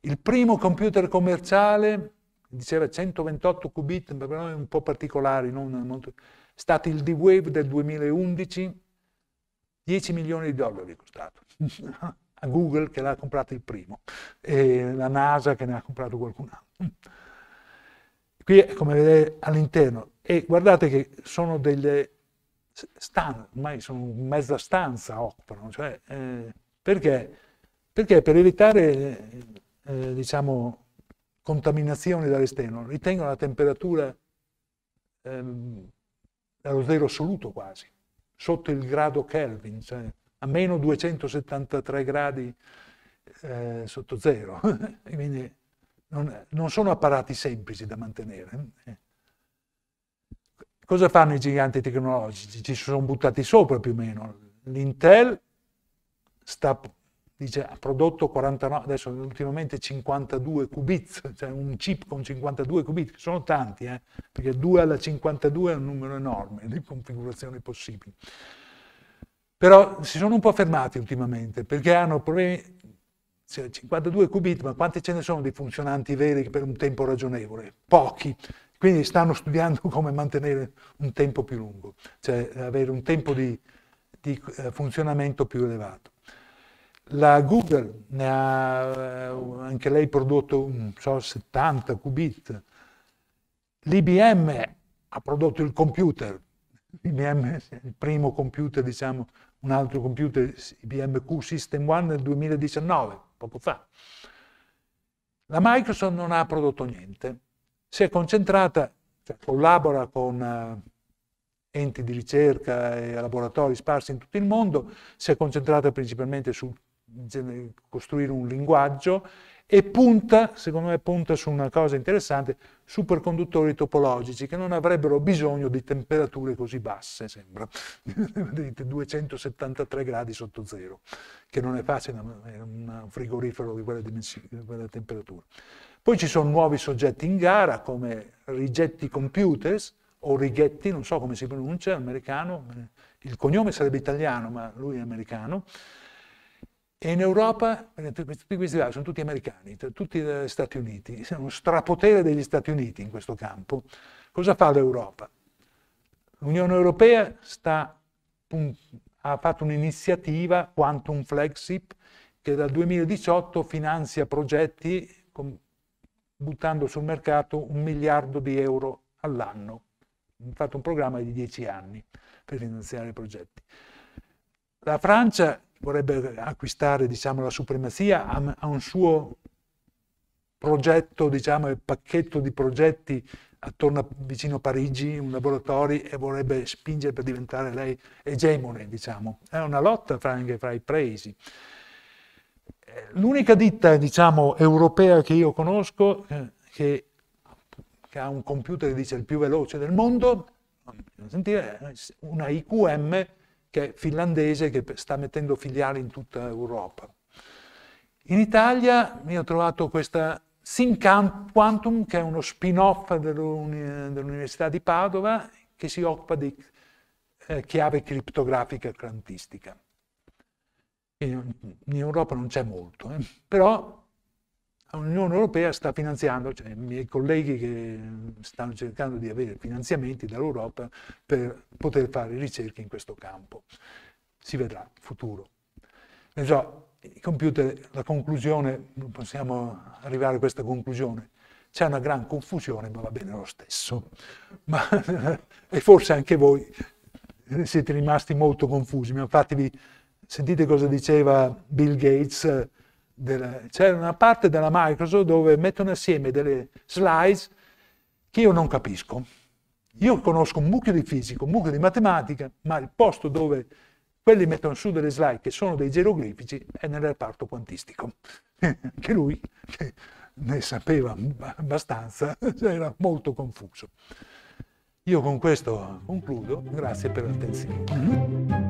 Il primo computer commerciale diceva 128 qubit, ma per noi è un po' particolare, non molto stato il D-Wave del 2011, 10 milioni di dollari è costato. *laughs* A Google che l'ha comprato il primo, e la NASA che ne ha comprato qualcun altro. Qui come vedete all'interno. E guardate che sono delle stanze, ormai sono mezza stanza occupano. Cioè, eh, perché? Perché per evitare, eh, eh diciamo, contaminazioni dall'esterno, ritengono la temperatura eh, dallo zero assoluto quasi, sotto il grado Kelvin, cioè a meno 273 gradi eh, sotto zero. *laughs* Quindi non, non, sono apparati semplici da mantenere. Eh, cosa fanno i giganti tecnologici? Ci sono buttati sopra più o meno. L'Intel sta dice ha prodotto 49, adesso ultimamente 52 qubits, cioè un chip con 52 qubits, che sono tanti, eh, perché 2 alla 52 è un numero enorme di configurazioni possibili. Però si sono un po' fermati ultimamente, perché hanno problemi, cioè 52 qubit, ma quanti ce ne sono di funzionanti veri per un tempo ragionevole? Pochi. Quindi stanno studiando *laughs* come mantenere un tempo più lungo, cioè avere un tempo di, di eh, funzionamento più elevato. La Google ne ha eh, anche lei prodotto so, 70 qubit. L'IBM ha prodotto il computer, IBM, il primo computer, diciamo, un altro computer, IBM Q System One nel 2019, poco fa. La Microsoft non ha prodotto niente, si è concentrata, cioè, collabora con eh, enti di ricerca e laboratori sparsi in tutto il mondo, si è concentrata principalmente sul costruire un linguaggio e punta, secondo me punta su una cosa interessante, superconduttori topologici che non avrebbero bisogno di temperature così basse, sembra, 273 *laughs* gradi sotto zero, che non è facile, è un frigorifero di quella, dimensioni, di quelle temperature. Poi ci sono nuovi soggetti in gara come Rigetti Computers o Righetti, non so come si pronuncia, americano, eh, il cognome sarebbe italiano ma lui è americano, e in Europa, tutti questi là sono tutti americani, tutti degli Stati Uniti, siamo un strapotere degli Stati Uniti in questo campo. Cosa fa l'Europa? L'Unione Europea sta, ha fatto un'iniziativa, Quantum Flagship, che dal 2018 finanzia progetti con, buttando sul mercato un miliardo di euro all'anno. Ha fatto un programma di dieci anni per finanziare i progetti. La Francia vorrebbe acquistare diciamo, la supremazia, ha, ha un suo progetto, diciamo, il pacchetto di progetti attorno a, vicino a Parigi, un laboratorio, e vorrebbe spingere per diventare lei egemone, diciamo. È una lotta fra, anche fra i paesi. L'unica ditta, diciamo, europea che io conosco, eh, che, che, ha un computer, dice, il più veloce del mondo, sentire, una IQM, che è finlandese che sta mettendo filiali in tutta Europa. In Italia mi ho trovato questa SimCant Quantum, che è uno spin-off dell'Università di Padova, che si occupa di eh, chiave criptografica quantistica. In, in Europa non c'è molto, eh. però l'Unione Europea sta finanziando, cioè i miei colleghi che stanno cercando di avere finanziamenti dall'Europa per poter fare ricerche in questo campo. Si vedrà, futuro. Perciò i computer, la conclusione, non possiamo arrivare a questa conclusione, c'è una gran confusione, ma va bene lo stesso. *laughs* Ma, e forse anche voi siete rimasti molto confusi, ma fatevi, sentite cosa diceva Bill Gates, c'era una parte della Microsoft dove mettono assieme delle slides che io non capisco. Io conosco un mucchio di fisico, un mucchio di matematica, ma il posto dove quelli mettono su delle slide che sono dei geroglifici è nel reparto quantistico. *laughs* Anche lui, che ne sapeva abbastanza, *laughs* era molto confuso. Io con questo concludo, grazie per l'attenzione.